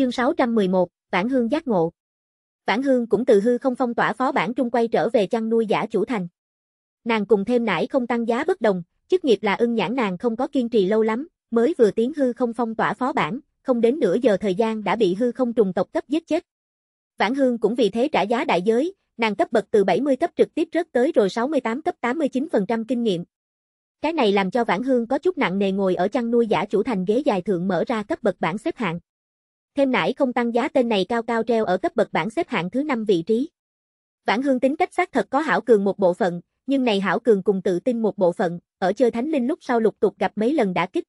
Chương 611, Vãn Hương giác ngộ. Vãn Hương cũng từ hư không phong tỏa phó bản trung quay trở về chăn nuôi giả chủ thành. Nàng cùng thêm nải không tăng giá bất đồng, chức nghiệp là ưng nhãn nàng không có kiên trì lâu lắm, mới vừa tiến hư không phong tỏa phó bản, không đến nửa giờ thời gian đã bị hư không trùng tộc cấp giết chết. Vãn Hương cũng vì thế trả giá đại giới, nàng cấp bậc từ 70 cấp trực tiếp rớt tới rồi 68 cấp 89% kinh nghiệm. Cái này làm cho Vãn Hương có chút nặng nề ngồi ở chăn nuôi giả chủ thành ghế dài thượng mở ra cấp bậc bảng xếp hạng. Thêm nải không tăng giá tên này cao cao treo ở cấp bậc bảng xếp hạng thứ 5 vị trí. Vãn Hương tính cách xác thật có hảo cường một bộ phận, nhưng này hảo cường cùng tự tin một bộ phận, ở chơi thánh linh lúc sau lục tục gặp mấy lần đã kích.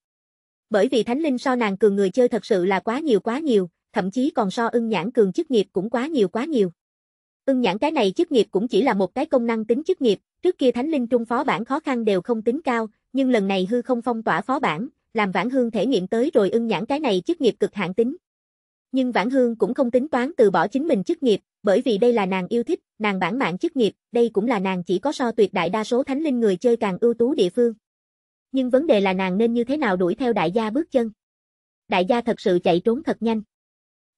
Bởi vì thánh linh so nàng cường người chơi thật sự là quá nhiều quá nhiều, thậm chí còn so ưng nhãn cường chức nghiệp cũng quá nhiều quá nhiều. Ưng nhãn cái này chức nghiệp cũng chỉ là một cái công năng tính chức nghiệp, trước kia thánh linh trung phó bản khó khăn đều không tính cao, nhưng lần này hư không phong tỏa phó bản, làm vãn hương thể nghiệm tới rồi ưng nhãn cái này chức nghiệp cực hạn tính, nhưng Vãn Hương cũng không tính toán từ bỏ chính mình chức nghiệp, bởi vì đây là nàng yêu thích, nàng bản mạng chức nghiệp, đây cũng là nàng chỉ có so tuyệt đại đa số thánh linh người chơi càng ưu tú địa phương. Nhưng vấn đề là nàng nên như thế nào đuổi theo đại gia bước chân. Đại gia thật sự chạy trốn thật nhanh.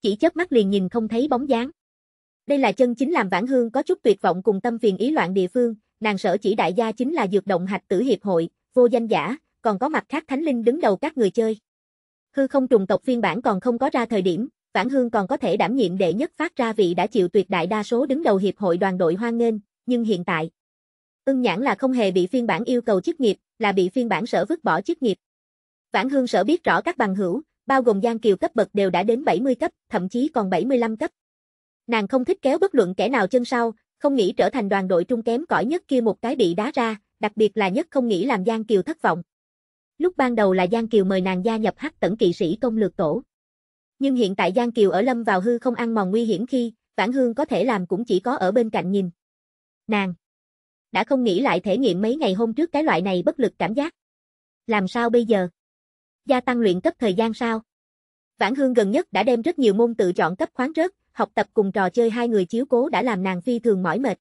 Chỉ chớp mắt liền nhìn không thấy bóng dáng. Đây là chân chính làm Vãn Hương có chút tuyệt vọng cùng tâm phiền ý loạn địa phương, nàng sở chỉ đại gia chính là dược động hạch tử hiệp hội, vô danh giả, còn có mặt khác thánh linh đứng đầu các người chơi. Hư không trùng tộc phiên bản còn không có ra thời điểm, Vãn Hương còn có thể đảm nhiệm đệ nhất phát ra vị đã chịu tuyệt đại đa số đứng đầu hiệp hội đoàn đội hoan nghênh, nhưng hiện tại, ưng nhãn là không hề bị phiên bản yêu cầu chức nghiệp, là bị phiên bản sở vứt bỏ chức nghiệp. Vãn Hương sở biết rõ các bằng hữu, bao gồm Giang Kiều cấp bậc đều đã đến 70 cấp, thậm chí còn 75 cấp. Nàng không thích kéo bất luận kẻ nào chân sau, không nghĩ trở thành đoàn đội trung kém cỏi nhất kia một cái bị đá ra, đặc biệt là nhất không nghĩ làm Giang Kiều thất vọng. Lúc ban đầu là Giang Kiều mời nàng gia nhập hắc tẩn kỵ sĩ công lược tổ nhưng hiện tại Giang Kiều ở lâm vào hư không ăn mòn nguy hiểm khi, Vãn Hương có thể làm cũng chỉ có ở bên cạnh nhìn. Nàng đã không nghĩ lại thể nghiệm mấy ngày hôm trước cái loại này bất lực cảm giác. Làm sao bây giờ? Gia tăng luyện cấp thời gian sao? Vãn Hương gần nhất đã đem rất nhiều môn tự chọn cấp khoáng rớt, học tập cùng trò chơi hai người chiếu cố đã làm nàng phi thường mỏi mệt.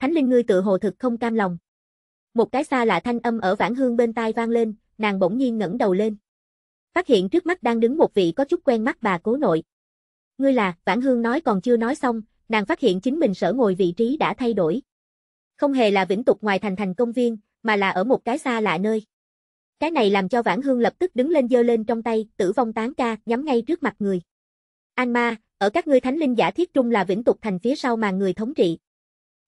Thánh linh ngươi tự hồ thực không cam lòng. Một cái xa lạ thanh âm ở Vãn Hương bên tai vang lên, nàng bỗng nhiên ngẩng đầu lên. Phát hiện trước mắt đang đứng một vị có chút quen mắt bà cố nội. Ngươi là, Vãn Hương nói còn chưa nói xong, nàng phát hiện chính mình sở ngồi vị trí đã thay đổi. Không hề là vĩnh tục ngoài thành thành công viên, mà là ở một cái xa lạ nơi. Cái này làm cho Vãn Hương lập tức đứng lên dơ lên trong tay, tử vong tán ca, nhắm ngay trước mặt người. An ma, ở các ngươi thánh linh giả thiết trung là vĩnh tục thành phía sau mà người thống trị.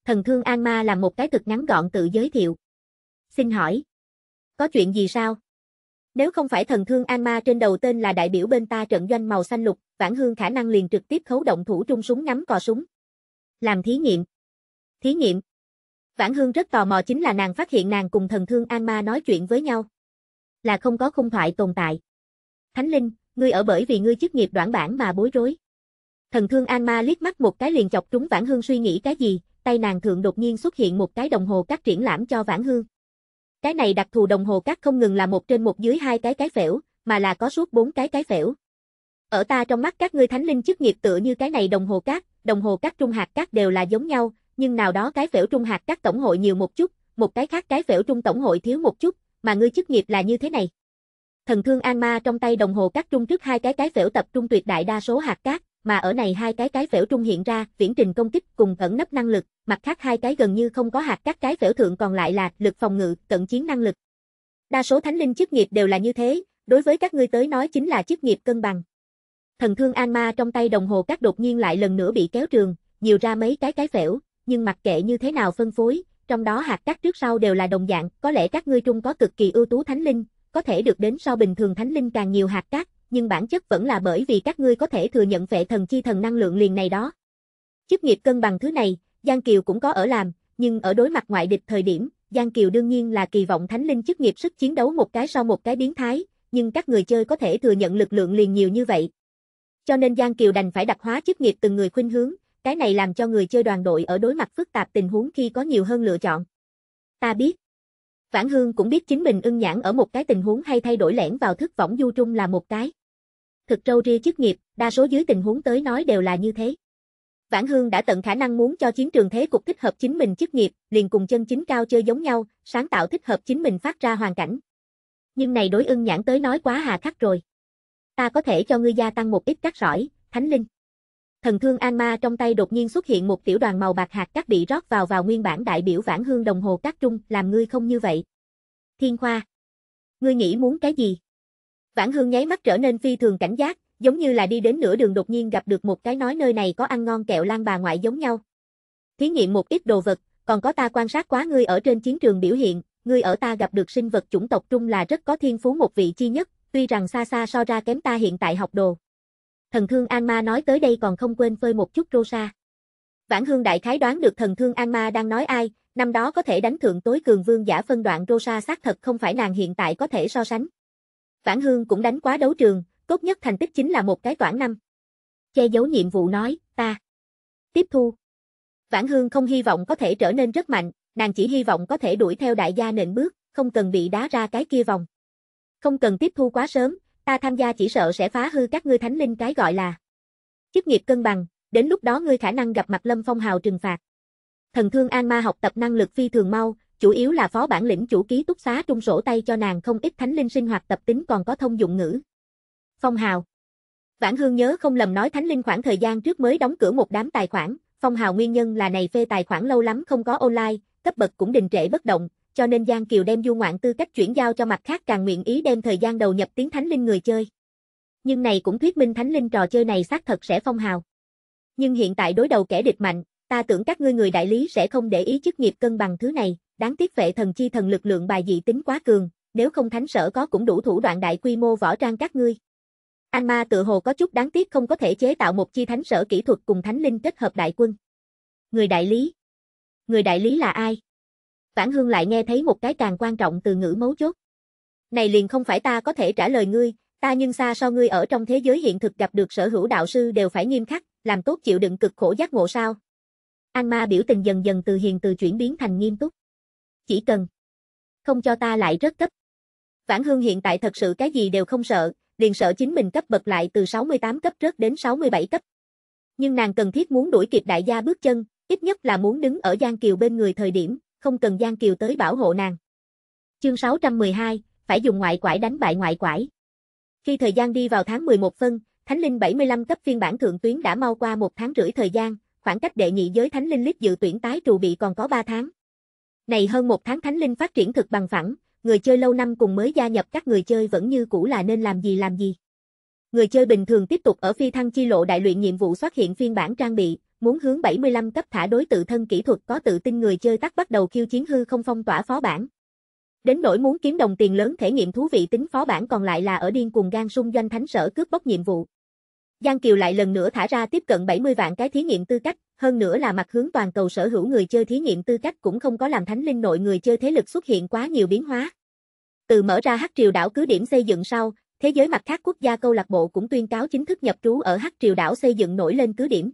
Thần thương An ma là một cái thực ngắn gọn tự giới thiệu. Xin hỏi, có chuyện gì sao? Nếu không phải thần thương an ma trên đầu tên là đại biểu bên ta trận doanh màu xanh lục, Vãn Hương khả năng liền trực tiếp khấu động thủ trung súng ngắm cò súng. Làm thí nghiệm. Thí nghiệm. Vãn Hương rất tò mò chính là nàng phát hiện nàng cùng thần thương an ma nói chuyện với nhau. Là không có khung thoại tồn tại. Thánh Linh, ngươi ở bởi vì ngươi chức nghiệp đoạn bản mà bối rối. Thần thương an ma liếc mắt một cái liền chọc trúng Vãn Hương suy nghĩ cái gì, tay nàng thượng đột nhiên xuất hiện một cái đồng hồ cắt triển lãm cho Vãn Hương. Cái này đặc thù đồng hồ cát không ngừng là một trên một dưới hai cái cái phễu, mà là có suốt bốn cái cái phễu. Ở ta trong mắt các ngươi thánh linh chức nghiệp tựa như cái này đồng hồ cát, đồng hồ cát trung hạt cát đều là giống nhau, nhưng nào đó cái phễu trung hạt cát tổng hội nhiều một chút, một cái khác cái phễu trung tổng hội thiếu một chút, mà ngươi chức nghiệp là như thế này. Thần thương an ma trong tay đồng hồ cát trung trước hai cái cái phễu tập trung tuyệt đại đa số hạt cát, mà ở này hai cái cái phễu trung hiện ra, viễn trình công kích cùng ẩn nấp năng lực, mặt khác hai cái gần như không có hạt các cái phễu thượng còn lại là lực phòng ngự, cận chiến năng lực. Đa số thánh linh chức nghiệp đều là như thế, đối với các ngươi tới nói chính là chức nghiệp cân bằng. Thần thương an ma trong tay đồng hồ các đột nhiên lại lần nữa bị kéo trường, nhiều ra mấy cái cái phễu, nhưng mặc kệ như thế nào phân phối, trong đó hạt các trước sau đều là đồng dạng, có lẽ các ngươi trung có cực kỳ ưu tú thánh linh, có thể được đến so bình thường thánh linh càng nhiều hạt cát, nhưng bản chất vẫn là bởi vì các ngươi có thể thừa nhận vệ thần chi thần năng lượng liền này đó. Chức nghiệp cân bằng thứ này, Giang Kiều cũng có ở làm, nhưng ở đối mặt ngoại địch thời điểm, Giang Kiều đương nhiên là kỳ vọng thánh linh chức nghiệp sức chiến đấu một cái sau một cái biến thái, nhưng các người chơi có thể thừa nhận lực lượng liền nhiều như vậy. Cho nên Giang Kiều đành phải đặt hóa chức nghiệp từng người khuynh hướng, cái này làm cho người chơi đoàn đội ở đối mặt phức tạp tình huống khi có nhiều hơn lựa chọn. Ta biết. Vãn Hương cũng biết chính mình ưng nhãn ở một cái tình huống hay thay đổi lẻn vào thức võng du trung là một cái thực râu ria chức nghiệp, đa số dưới tình huống tới nói đều là như thế. Vãn Hương đã tận khả năng muốn cho chiến trường thế cục thích hợp chính mình chức nghiệp, liền cùng chân chính cao chơi giống nhau, sáng tạo thích hợp chính mình phát ra hoàn cảnh. Nhưng này đối ưng nhãn tới nói quá hà khắc rồi. Ta có thể cho ngươi gia tăng một ít cắt sỏi, thánh linh. Thần thương An Ma trong tay đột nhiên xuất hiện một tiểu đoàn màu bạc hạt cắt bị rót vào vào nguyên bản đại biểu Vãn Hương đồng hồ cắt trung, làm ngươi không như vậy. Thiên Khoa. Ngươi nghĩ muốn cái gì? Vãn Hương nháy mắt trở nên phi thường cảnh giác, giống như là đi đến nửa đường đột nhiên gặp được một cái nói nơi này có ăn ngon kẹo lan bà ngoại giống nhau. Thí nghiệm một ít đồ vật, còn có ta quan sát quá ngươi ở trên chiến trường biểu hiện, ngươi ở ta gặp được sinh vật chủng tộc trung là rất có thiên phú một vị chi nhất, tuy rằng xa xa so ra kém ta hiện tại học đồ. Thần thương An Ma nói tới đây còn không quên phơi một chút Rosa. Vãn Hương đại khái đoán được thần thương An Ma đang nói ai, năm đó có thể đánh thượng tối cường vương giả phân đoạn Rosa xác thật không phải nàng hiện tại có thể so sánh. Vãn Hương cũng đánh quá đấu trường, tốt nhất thành tích chính là một cái toản năm. Che giấu nhiệm vụ nói, ta tiếp thu. Vãn Hương không hy vọng có thể trở nên rất mạnh, nàng chỉ hy vọng có thể đuổi theo đại gia nền bước, không cần bị đá ra cái kia vòng. Không cần tiếp thu quá sớm, ta tham gia chỉ sợ sẽ phá hư các ngươi thánh linh cái gọi là chức nghiệp cân bằng, đến lúc đó ngươi khả năng gặp mặt Lâm Phong Hào trừng phạt. Thần Thương An Ma học tập năng lực phi thường mau, chủ yếu là phó bản lĩnh chủ ký túc xá trung sổ tay cho nàng không ít thánh linh sinh hoạt tập tính còn có thông dụng ngữ. Phong hào Vãn Hương nhớ không lầm nói thánh linh khoảng thời gian trước mới đóng cửa một đám tài khoản, phong hào nguyên nhân là này phê tài khoản lâu lắm không có online, cấp bậc cũng đình trệ bất động, cho nên Giang Kiều đem du ngoạn tư cách chuyển giao cho mặt khác càng nguyện ý đem thời gian đầu nhập tiếng thánh linh người chơi. Nhưng này cũng thuyết minh thánh linh trò chơi này xác thật sẽ phong hào. Nhưng hiện tại đối đầu kẻ địch mạnh, ta tưởng các ngươi người đại lý sẽ không để ý chức nghiệp cân bằng thứ này, đáng tiếc vệ thần chi thần lực lượng bài dị tính quá cường, nếu không thánh sở có cũng đủ thủ đoạn đại quy mô võ trang các ngươi. Anh ma tự hồ có chút đáng tiếc không có thể chế tạo một chi thánh sở kỹ thuật cùng thánh linh kết hợp đại quân. Người đại lý. Người đại lý là ai? Vãn Hương lại nghe thấy một cái càng quan trọng từ ngữ mấu chốt. Này liền không phải ta có thể trả lời ngươi, ta nhưng xa so ngươi ở trong thế giới hiện thực gặp được sở hữu đạo sư đều phải nghiêm khắc, làm tốt chịu đựng cực khổ giác ngộ sao. An ma biểu tình dần dần từ hiền từ chuyển biến thành nghiêm túc chỉ cần không cho ta lại rất cấp. Vãn Hương hiện tại thật sự cái gì đều không sợ, liền sợ chính mình cấp bậc lại từ 68 cấp rớt đến 67 cấp. Nhưng nàng cần thiết muốn đuổi kịp đại gia bước chân, ít nhất là muốn đứng ở Giang Kiều bên người thời điểm, không cần Giang Kiều tới bảo hộ nàng. Chương 612, phải dùng ngoại quải đánh bại ngoại quải. Khi thời gian đi vào tháng 11 phân, Thánh Linh 75 cấp phiên bản thượng tuyến đã mau qua một tháng rưỡi thời gian, khoảng cách đệ nhị giới Thánh Linh lít dự tuyển tái trụ bị còn có 3 tháng. Này hơn một tháng thánh linh phát triển thực bằng phẳng, người chơi lâu năm cùng mới gia nhập các người chơi vẫn như cũ là nên làm gì làm gì. Người chơi bình thường tiếp tục ở phi thăng chi lộ đại luyện nhiệm vụ xuất hiện phiên bản trang bị, muốn hướng 75 cấp thả đối tự thân kỹ thuật có tự tin người chơi tắt bắt đầu khiêu chiến hư không phong tỏa phó bản. Đến nỗi muốn kiếm đồng tiền lớn thể nghiệm thú vị tính phó bản còn lại là ở điên cùng gan sung doanh thánh sở cướp bóc nhiệm vụ. Giang Kiều lại lần nữa thả ra tiếp cận 70 vạn cái thí nghiệm tư cách, hơn nữa là mặt hướng toàn cầu sở hữu người chơi thí nghiệm tư cách cũng không có làm thánh linh nội người chơi thế lực xuất hiện quá nhiều biến hóa. Từ mở ra hắc triều đảo cứ điểm xây dựng sau, thế giới mặt khác quốc gia câu lạc bộ cũng tuyên cáo chính thức nhập trú ở hắc triều đảo xây dựng nổi lên cứ điểm.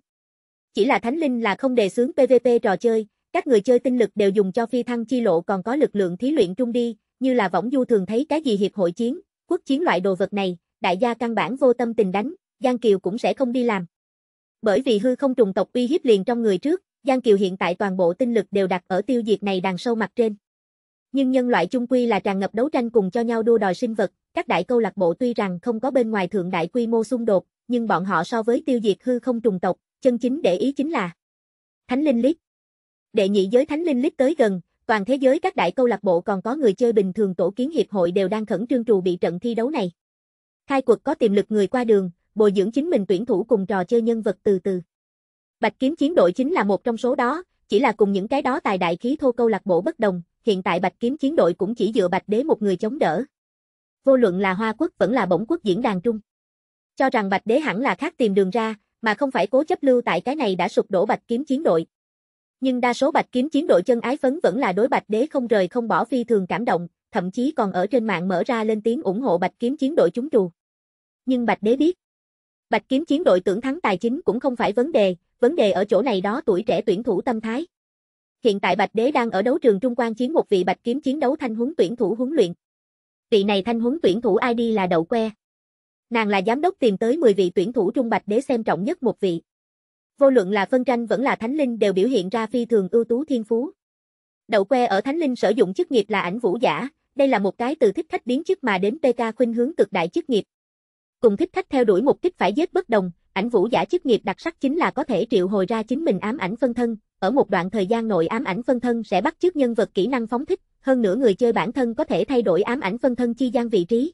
Chỉ là thánh linh là không đề xướng PVP trò chơi, các người chơi tinh lực đều dùng cho phi thăng chi lộ còn có lực lượng thí luyện trung đi, như là võng du thường thấy cái gì hiệp hội chiến, quốc chiến loại đồ vật này, đại gia căn bản vô tâm tình đánh, Giang Kiều cũng sẽ không đi làm. Bởi vì hư không trùng tộc uy hiếp liền trong người trước, Giang Kiều hiện tại toàn bộ tinh lực đều đặt ở tiêu diệt này đàn sâu mặt trên. Nhưng nhân loại chung quy là tràn ngập đấu tranh cùng cho nhau đua đòi sinh vật, các đại câu lạc bộ tuy rằng không có bên ngoài thượng đại quy mô xung đột, nhưng bọn họ so với tiêu diệt hư không trùng tộc, chân chính để ý chính là Thánh Linh Lít. Đệ nhị giới Thánh Linh Lít tới gần, toàn thế giới các đại câu lạc bộ còn có người chơi bình thường tổ kiến hiệp hội đều đang khẩn trương trù bị trận thi đấu này. Khai cuộc có tiềm lực người qua đường, bồi dưỡng chính mình tuyển thủ cùng trò chơi nhân vật từ từ. Bạch Kiếm chiến đội chính là một trong số đó, chỉ là cùng những cái đó tài đại khí thô câu lạc bộ bất đồng, hiện tại Bạch Kiếm chiến đội cũng chỉ dựa Bạch Đế một người chống đỡ. Vô luận là Hoa Quốc vẫn là Bổng Quốc diễn đàn trung. Cho rằng Bạch Đế hẳn là khác tìm đường ra, mà không phải cố chấp lưu tại cái này đã sụp đổ Bạch Kiếm chiến đội. Nhưng đa số Bạch Kiếm chiến đội chân ái phấn vẫn là đối Bạch Đế không rời không bỏ phi thường cảm động, thậm chí còn ở trên mạng mở ra lên tiếng ủng hộ Bạch Kiếm chiến đội chúng trù. Nhưng Bạch Đế biết, Bạch Kiếm chiến đội tưởng thắng tài chính cũng không phải vấn đề, vấn đề ở chỗ này đó tuổi trẻ tuyển thủ tâm thái. Hiện tại Bạch Đế đang ở đấu trường Trung Quan chiến một vị Bạch Kiếm chiến đấu thanh huấn tuyển thủ huấn luyện. Vị này thanh huấn tuyển thủ ID là Đậu Que. Nàng là giám đốc tìm tới 10 vị tuyển thủ Trung Bạch Đế xem trọng nhất một vị. Vô luận là phân tranh vẫn là thánh linh đều biểu hiện ra phi thường ưu tú thiên phú. Đậu Que ở thánh linh sử dụng chức nghiệp là ảnh vũ giả, đây là một cái từ thích khách biến chức mà đến PK khuynh hướng cực đại chức nghiệp. Cùng thích khách theo đuổi mục đích phải giết bất đồng, ảnh vũ giả chức nghiệp đặc sắc chính là có thể triệu hồi ra chính mình ám ảnh phân thân, ở một đoạn thời gian nội ám ảnh phân thân sẽ bắt chước nhân vật kỹ năng phóng thích, hơn nữa người chơi bản thân có thể thay đổi ám ảnh phân thân chi gian vị trí.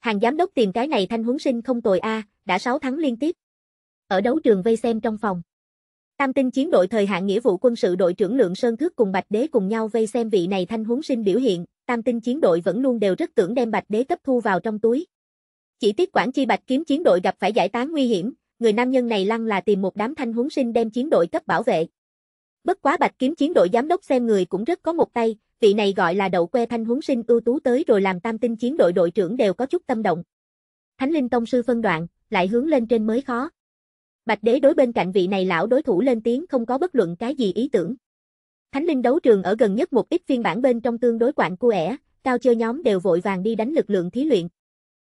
Hàng giám đốc tìm cái này thanh huấn sinh không tồi a, đã 6 tháng liên tiếp. Ở đấu trường vây xem trong phòng. Tam tinh chiến đội thời hạn nghĩa vụ quân sự đội trưởng Lượng Sơn Thước cùng Bạch Đế cùng nhau vây xem vị này thanh huấn sinh biểu hiện, tam tinh chiến đội vẫn luôn đều rất tưởng đem Bạch Đế cấp thu vào trong túi, chỉ tiếc quản chi bạch kiếm chiến đội gặp phải giải tán nguy hiểm, người nam nhân này lăng là tìm một đám thanh huấn sinh đem chiến đội cấp bảo vệ. Bất quá bạch kiếm chiến đội giám đốc xem người cũng rất có một tay, vị này gọi là đậu que thanh huấn sinh ưu tú tới rồi làm tam tinh chiến đội đội trưởng đều có chút tâm động. Thánh linh tông sư phân đoạn, lại hướng lên trên mới khó. Bạch đế đối bên cạnh vị này lão đối thủ lên tiếng không có bất luận cái gì ý tưởng. Thánh linh đấu trường ở gần nhất một ít phiên bản bên trong tương đối quặn cu ẻ, cao chơi nhóm đều vội vàng đi đánh lực lượng thí luyện.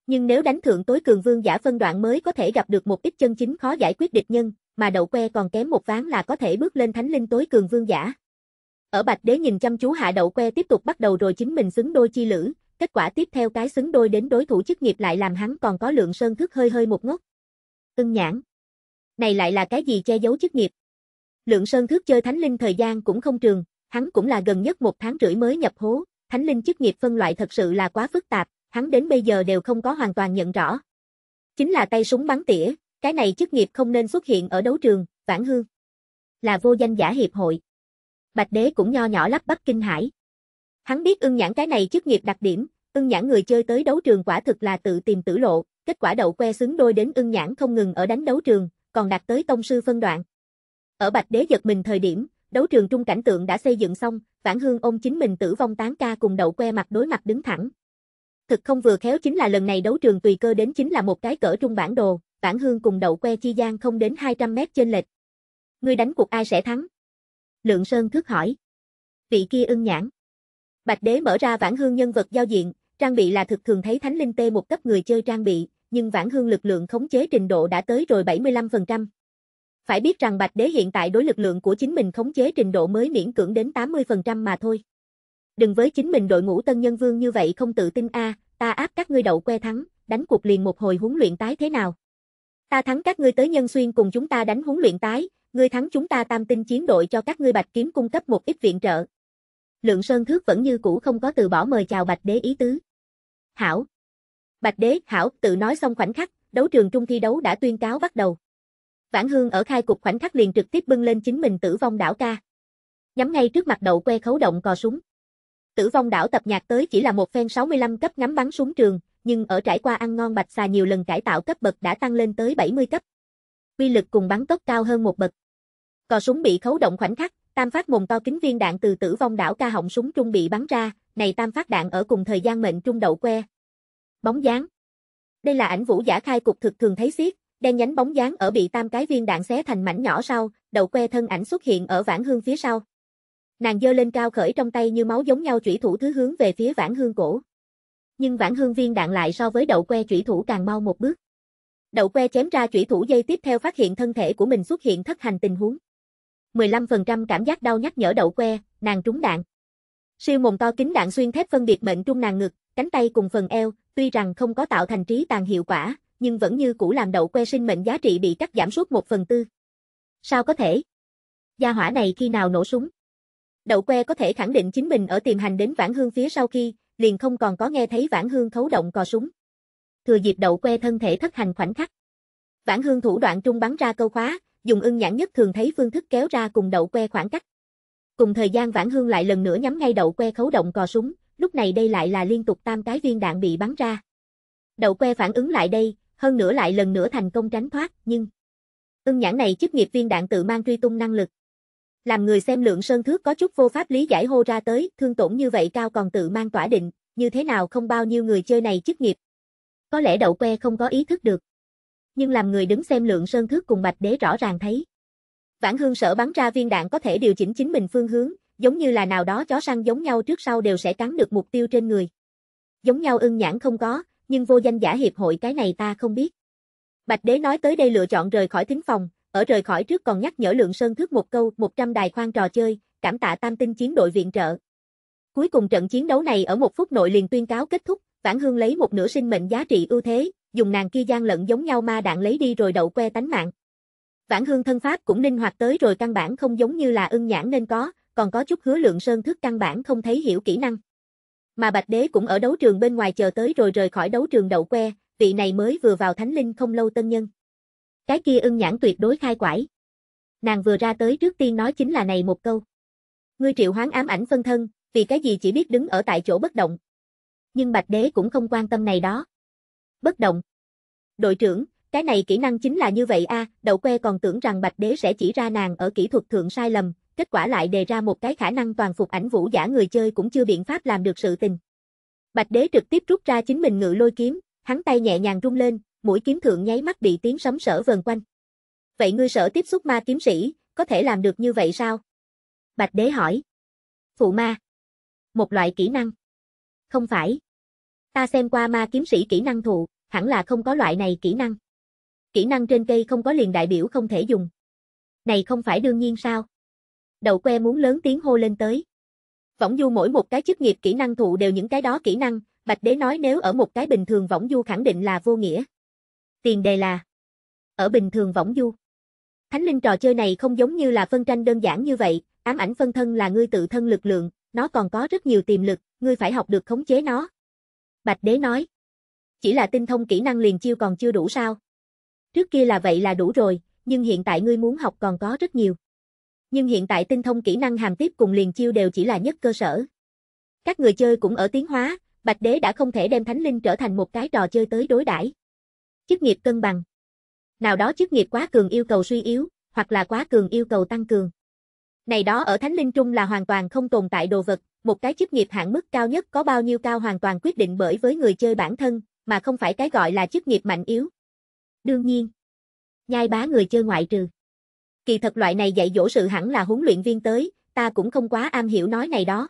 Nhưng nếu đánh thượng tối cường vương giả phân đoạn mới có thể gặp được một ít chân chính khó giải quyết địch nhân, mà đậu que còn kém một ván là có thể bước lên thánh linh tối cường vương giả. Ở Bạch Đế nhìn chăm chú hạ đậu que tiếp tục bắt đầu rồi chính mình xứng đôi chi lữ, kết quả tiếp theo cái xứng đôi đến đối thủ chức nghiệp lại làm hắn còn có lượng sơn thức hơi hơi một ngốc. Ưng nhãn. Này lại là cái gì che giấu chức nghiệp? Lượng sơn thức chơi thánh linh thời gian cũng không trường, hắn cũng là gần nhất một tháng rưỡi mới nhập hố, thánh linh chức nghiệp phân loại thật sự là quá phức tạp, hắn đến bây giờ đều không có hoàn toàn nhận rõ. Chính là tay súng bắn tỉa, cái này chức nghiệp không nên xuất hiện ở đấu trường, vãn hương. Là vô danh giả hiệp hội. Bạch đế cũng nho nhỏ lắp bắp kinh hải. Hắn biết ưng nhãn cái này chức nghiệp đặc điểm, ưng nhãn người chơi tới đấu trường quả thực là tự tìm tử lộ, kết quả đậu que xứng đôi đến ưng nhãn không ngừng ở đánh đấu trường, còn đạt tới tông sư phân đoạn. Ở Bạch Đế giật mình thời điểm, đấu trường trung cảnh tượng đã xây dựng xong, Vãn Hương ôm chính mình tử vong tán ca cùng đậu que mặt đối mặt đứng thẳng, Thực không vừa khéo chính là lần này đấu trường tùy cơ đến chính là một cái cỡ trung bản đồ, bản hương cùng đậu que chi gian không đến 200 mét trên lệch. Ngươi đánh cuộc ai sẽ thắng? Lượng Sơn thức hỏi. Vị kia ưng nhãn. Bạch đế mở ra vãn hương nhân vật giao diện, trang bị là thực thường thấy thánh linh tê một cấp người chơi trang bị, nhưng vãn hương lực lượng khống chế trình độ đã tới rồi 75%. Phải biết rằng Bạch Đế hiện tại đối lực lượng của chính mình khống chế trình độ mới miễn cưỡng đến 80% mà thôi. Đừng với chính mình đội ngũ tân nhân vương như vậy không tự tin a, à, ta áp các ngươi đậu que thắng, đánh cuộc liền một hồi huấn luyện tái thế nào? Ta thắng các ngươi tới nhân xuyên cùng chúng ta đánh huấn luyện tái, ngươi thắng chúng ta tam tinh chiến đội cho các ngươi Bạch Kiếm cung cấp một ít viện trợ. Lượng Sơn Thước vẫn như cũ không có từ bỏ mời chào Bạch Đế ý tứ. Hảo. Bạch Đế, Hảo, tự nói xong khoảnh khắc, đấu trường trung thi đấu đã tuyên cáo bắt đầu. Vãn Hương ở khai cục khoảnh khắc liền trực tiếp bưng lên chính mình tử vong đảo ca. Nhắm ngay trước mặt đậu que khấu động cò súng. Tử vong đảo tập nhạc tới chỉ là một phen 65 cấp ngắm bắn súng trường, nhưng ở trải qua ăn ngon bạch xà nhiều lần cải tạo cấp bậc đã tăng lên tới 70 cấp. Quy lực cùng bắn tốc cao hơn một bậc. Cò súng bị khấu động khoảnh khắc, tam phát mồm to kính viên đạn từ tử vong đảo ca họng súng trung bị bắn ra, này tam phát đạn ở cùng thời gian mệnh trung đậu que. Bóng dáng. Đây là ảnh vũ giả khai cục thực thường thấy xiết, đen nhánh bóng dáng ở bị tam cái viên đạn xé thành mảnh nhỏ sau, đầu que thân ảnh xuất hiện ở vãn hương phía sau. Nàng giơ lên cao khởi trong tay như máu giống nhau chủy thủ thứ hướng về phía vãn hương cổ. Nhưng vãn hương viên đạn lại so với đậu que chủy thủ càng mau một bước. Đậu que chém ra chủy thủ dây tiếp theo phát hiện thân thể của mình xuất hiện thất hành tình huống. 15% cảm giác đau nhắc nhở đậu que, nàng trúng đạn. Siêu mồm to kính đạn xuyên thép phân biệt mệnh trung nàng ngực, cánh tay cùng phần eo, tuy rằng không có tạo thành trí tàn hiệu quả, nhưng vẫn như cũ làm đậu que sinh mệnh giá trị bị cắt giảm suốt một phần tư. Sao có thể? Gia hỏa này khi nào nổ súng? Đậu que có thể khẳng định chính mình ở tìm hành đến Vãn Hương phía sau khi, liền không còn có nghe thấy Vãn Hương thấu động cò súng. Thừa dịp đậu que thân thể thất hành khoảnh khắc. Vãn Hương thủ đoạn trung bắn ra câu khóa, dùng ưng nhãn nhất thường thấy phương thức kéo ra cùng đậu que khoảng cách. Cùng thời gian Vãn Hương lại lần nữa nhắm ngay đậu que khấu động cò súng, lúc này đây lại là liên tục tam cái viên đạn bị bắn ra. Đậu que phản ứng lại đây, hơn nữa lại lần nữa thành công tránh thoát, nhưng ưng nhãn này chức nghiệp viên đạn tự mang truy tung năng lực, làm người xem lượng sơn thước có chút vô pháp lý giải hô ra tới, thương tổn như vậy cao còn tự mang tỏa định, như thế nào không bao nhiêu người chơi này chức nghiệp. Có lẽ đậu que không có ý thức được. Nhưng làm người đứng xem lượng sơn thước cùng bạch đế rõ ràng thấy. Vãn hương sở bắn ra viên đạn có thể điều chỉnh chính mình phương hướng, giống như là nào đó chó săn giống nhau trước sau đều sẽ cắn được mục tiêu trên người. Giống nhau ưng nhãn không có, nhưng vô danh giả hiệp hội cái này ta không biết. Bạch đế nói tới đây lựa chọn rời khỏi thính phòng, ở rời khỏi trước còn nhắc nhở Lượng Sơn Thước một câu 100 đài khoan trò chơi, cảm tạ tam tinh chiến đội viện trợ. Cuối cùng trận chiến đấu này ở một phút nội liền tuyên cáo kết thúc, Vãn Hương lấy một nửa sinh mệnh giá trị ưu thế, dùng nàng kia gian lẫn giống nhau ma đạn lấy đi rồi đậu que tánh mạng. Vãn Hương thân pháp cũng linh hoạt tới rồi căn bản không giống như là ưng nhãn nên có, còn có chút hứa lượng sơn thức căn bản không thấy hiểu kỹ năng. Mà Bạch Đế cũng ở đấu trường bên ngoài chờ tới rồi rời khỏi đấu trường đậu que, vị này mới vừa vào thánh linh không lâu tân nhân. Cái kia ưng nhãn tuyệt đối khai quải. Nàng vừa ra tới trước tiên nói chính là này một câu. Ngươi triệu hoán ám ảnh phân thân, vì cái gì chỉ biết đứng ở tại chỗ bất động. Nhưng Bạch Đế cũng không quan tâm này đó. Bất động. Đội trưởng, cái này kỹ năng chính là như vậy a, à, đậu que còn tưởng rằng Bạch Đế sẽ chỉ ra nàng ở kỹ thuật thượng sai lầm, kết quả lại đề ra một cái khả năng toàn phục ảnh vũ giả người chơi cũng chưa biện pháp làm được sự tình. Bạch Đế trực tiếp rút ra chính mình ngự lôi kiếm, hắn tay nhẹ nhàng rung lên, mũi kiếm thượng nháy mắt bị tiếng sấm sở vần quanh. Vậy ngươi sở tiếp xúc ma kiếm sĩ, có thể làm được như vậy sao? Bạch đế hỏi. Phụ ma. Một loại kỹ năng. Không phải. Ta xem qua ma kiếm sĩ kỹ năng thụ, hẳn là không có loại này kỹ năng. Kỹ năng trên cây không có liền đại biểu không thể dùng. Này không phải đương nhiên sao? Đầu que muốn lớn tiếng hô lên tới. Võng du mỗi một cái chức nghiệp kỹ năng thụ đều những cái đó kỹ năng, Bạch Đế nói nếu ở một cái bình thường võng du khẳng định là vô nghĩa tiền đề là ở bình thường võng du. Thánh linh trò chơi này không giống như là phân tranh đơn giản như vậy, ám ảnh phân thân là ngươi tự thân lực lượng, nó còn có rất nhiều tiềm lực, ngươi phải học được khống chế nó. Bạch đế nói, chỉ là tinh thông kỹ năng liền chiêu còn chưa đủ sao. Trước kia là vậy là đủ rồi, nhưng hiện tại ngươi muốn học còn có rất nhiều. Nhưng hiện tại tinh thông kỹ năng hàm tiếp cùng liền chiêu đều chỉ là nhất cơ sở. Các người chơi cũng ở tiến hóa, Bạch Đế đã không thể đem Thánh Linh trở thành một cái trò chơi tới đối đãi Chức nghiệp cân bằng. Nào đó chức nghiệp quá cường yêu cầu suy yếu, hoặc là quá cường yêu cầu tăng cường. Này đó ở Thánh Linh Trung là hoàn toàn không tồn tại đồ vật, một cái chức nghiệp hạng mức cao nhất có bao nhiêu cao hoàn toàn quyết định bởi với người chơi bản thân, mà không phải cái gọi là chức nghiệp mạnh yếu. Đương nhiên, nhai bá người chơi ngoại trừ. Kỳ thật loại này dạy dỗ sự hẳn là huấn luyện viên tới, ta cũng không quá am hiểu nói này đó.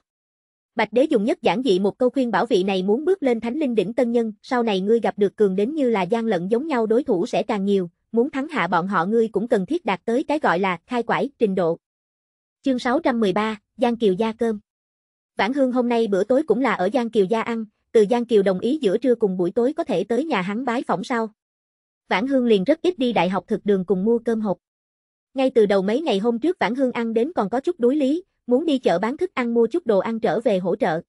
Bạch Đế dùng nhất giản dị một câu khuyên bảo vị này muốn bước lên thánh linh đỉnh tân nhân, sau này ngươi gặp được cường đến như là gian lận giống nhau đối thủ sẽ càng nhiều, muốn thắng hạ bọn họ ngươi cũng cần thiết đạt tới cái gọi là khai quải, trình độ. Chương 613, Giang Kiều Gia Cơm Vãn Hương hôm nay bữa tối cũng là ở Giang Kiều Gia ăn, từ Giang Kiều đồng ý giữa trưa cùng buổi tối có thể tới nhà hắn bái phỏng sau. Vãn Hương liền rất ít đi đại học thực đường cùng mua cơm hộp. Ngay từ đầu mấy ngày hôm trước Vãn Hương ăn đến còn có chút đuối lý, muốn đi chợ bán thức ăn mua chút đồ ăn trở về hỗ trợ.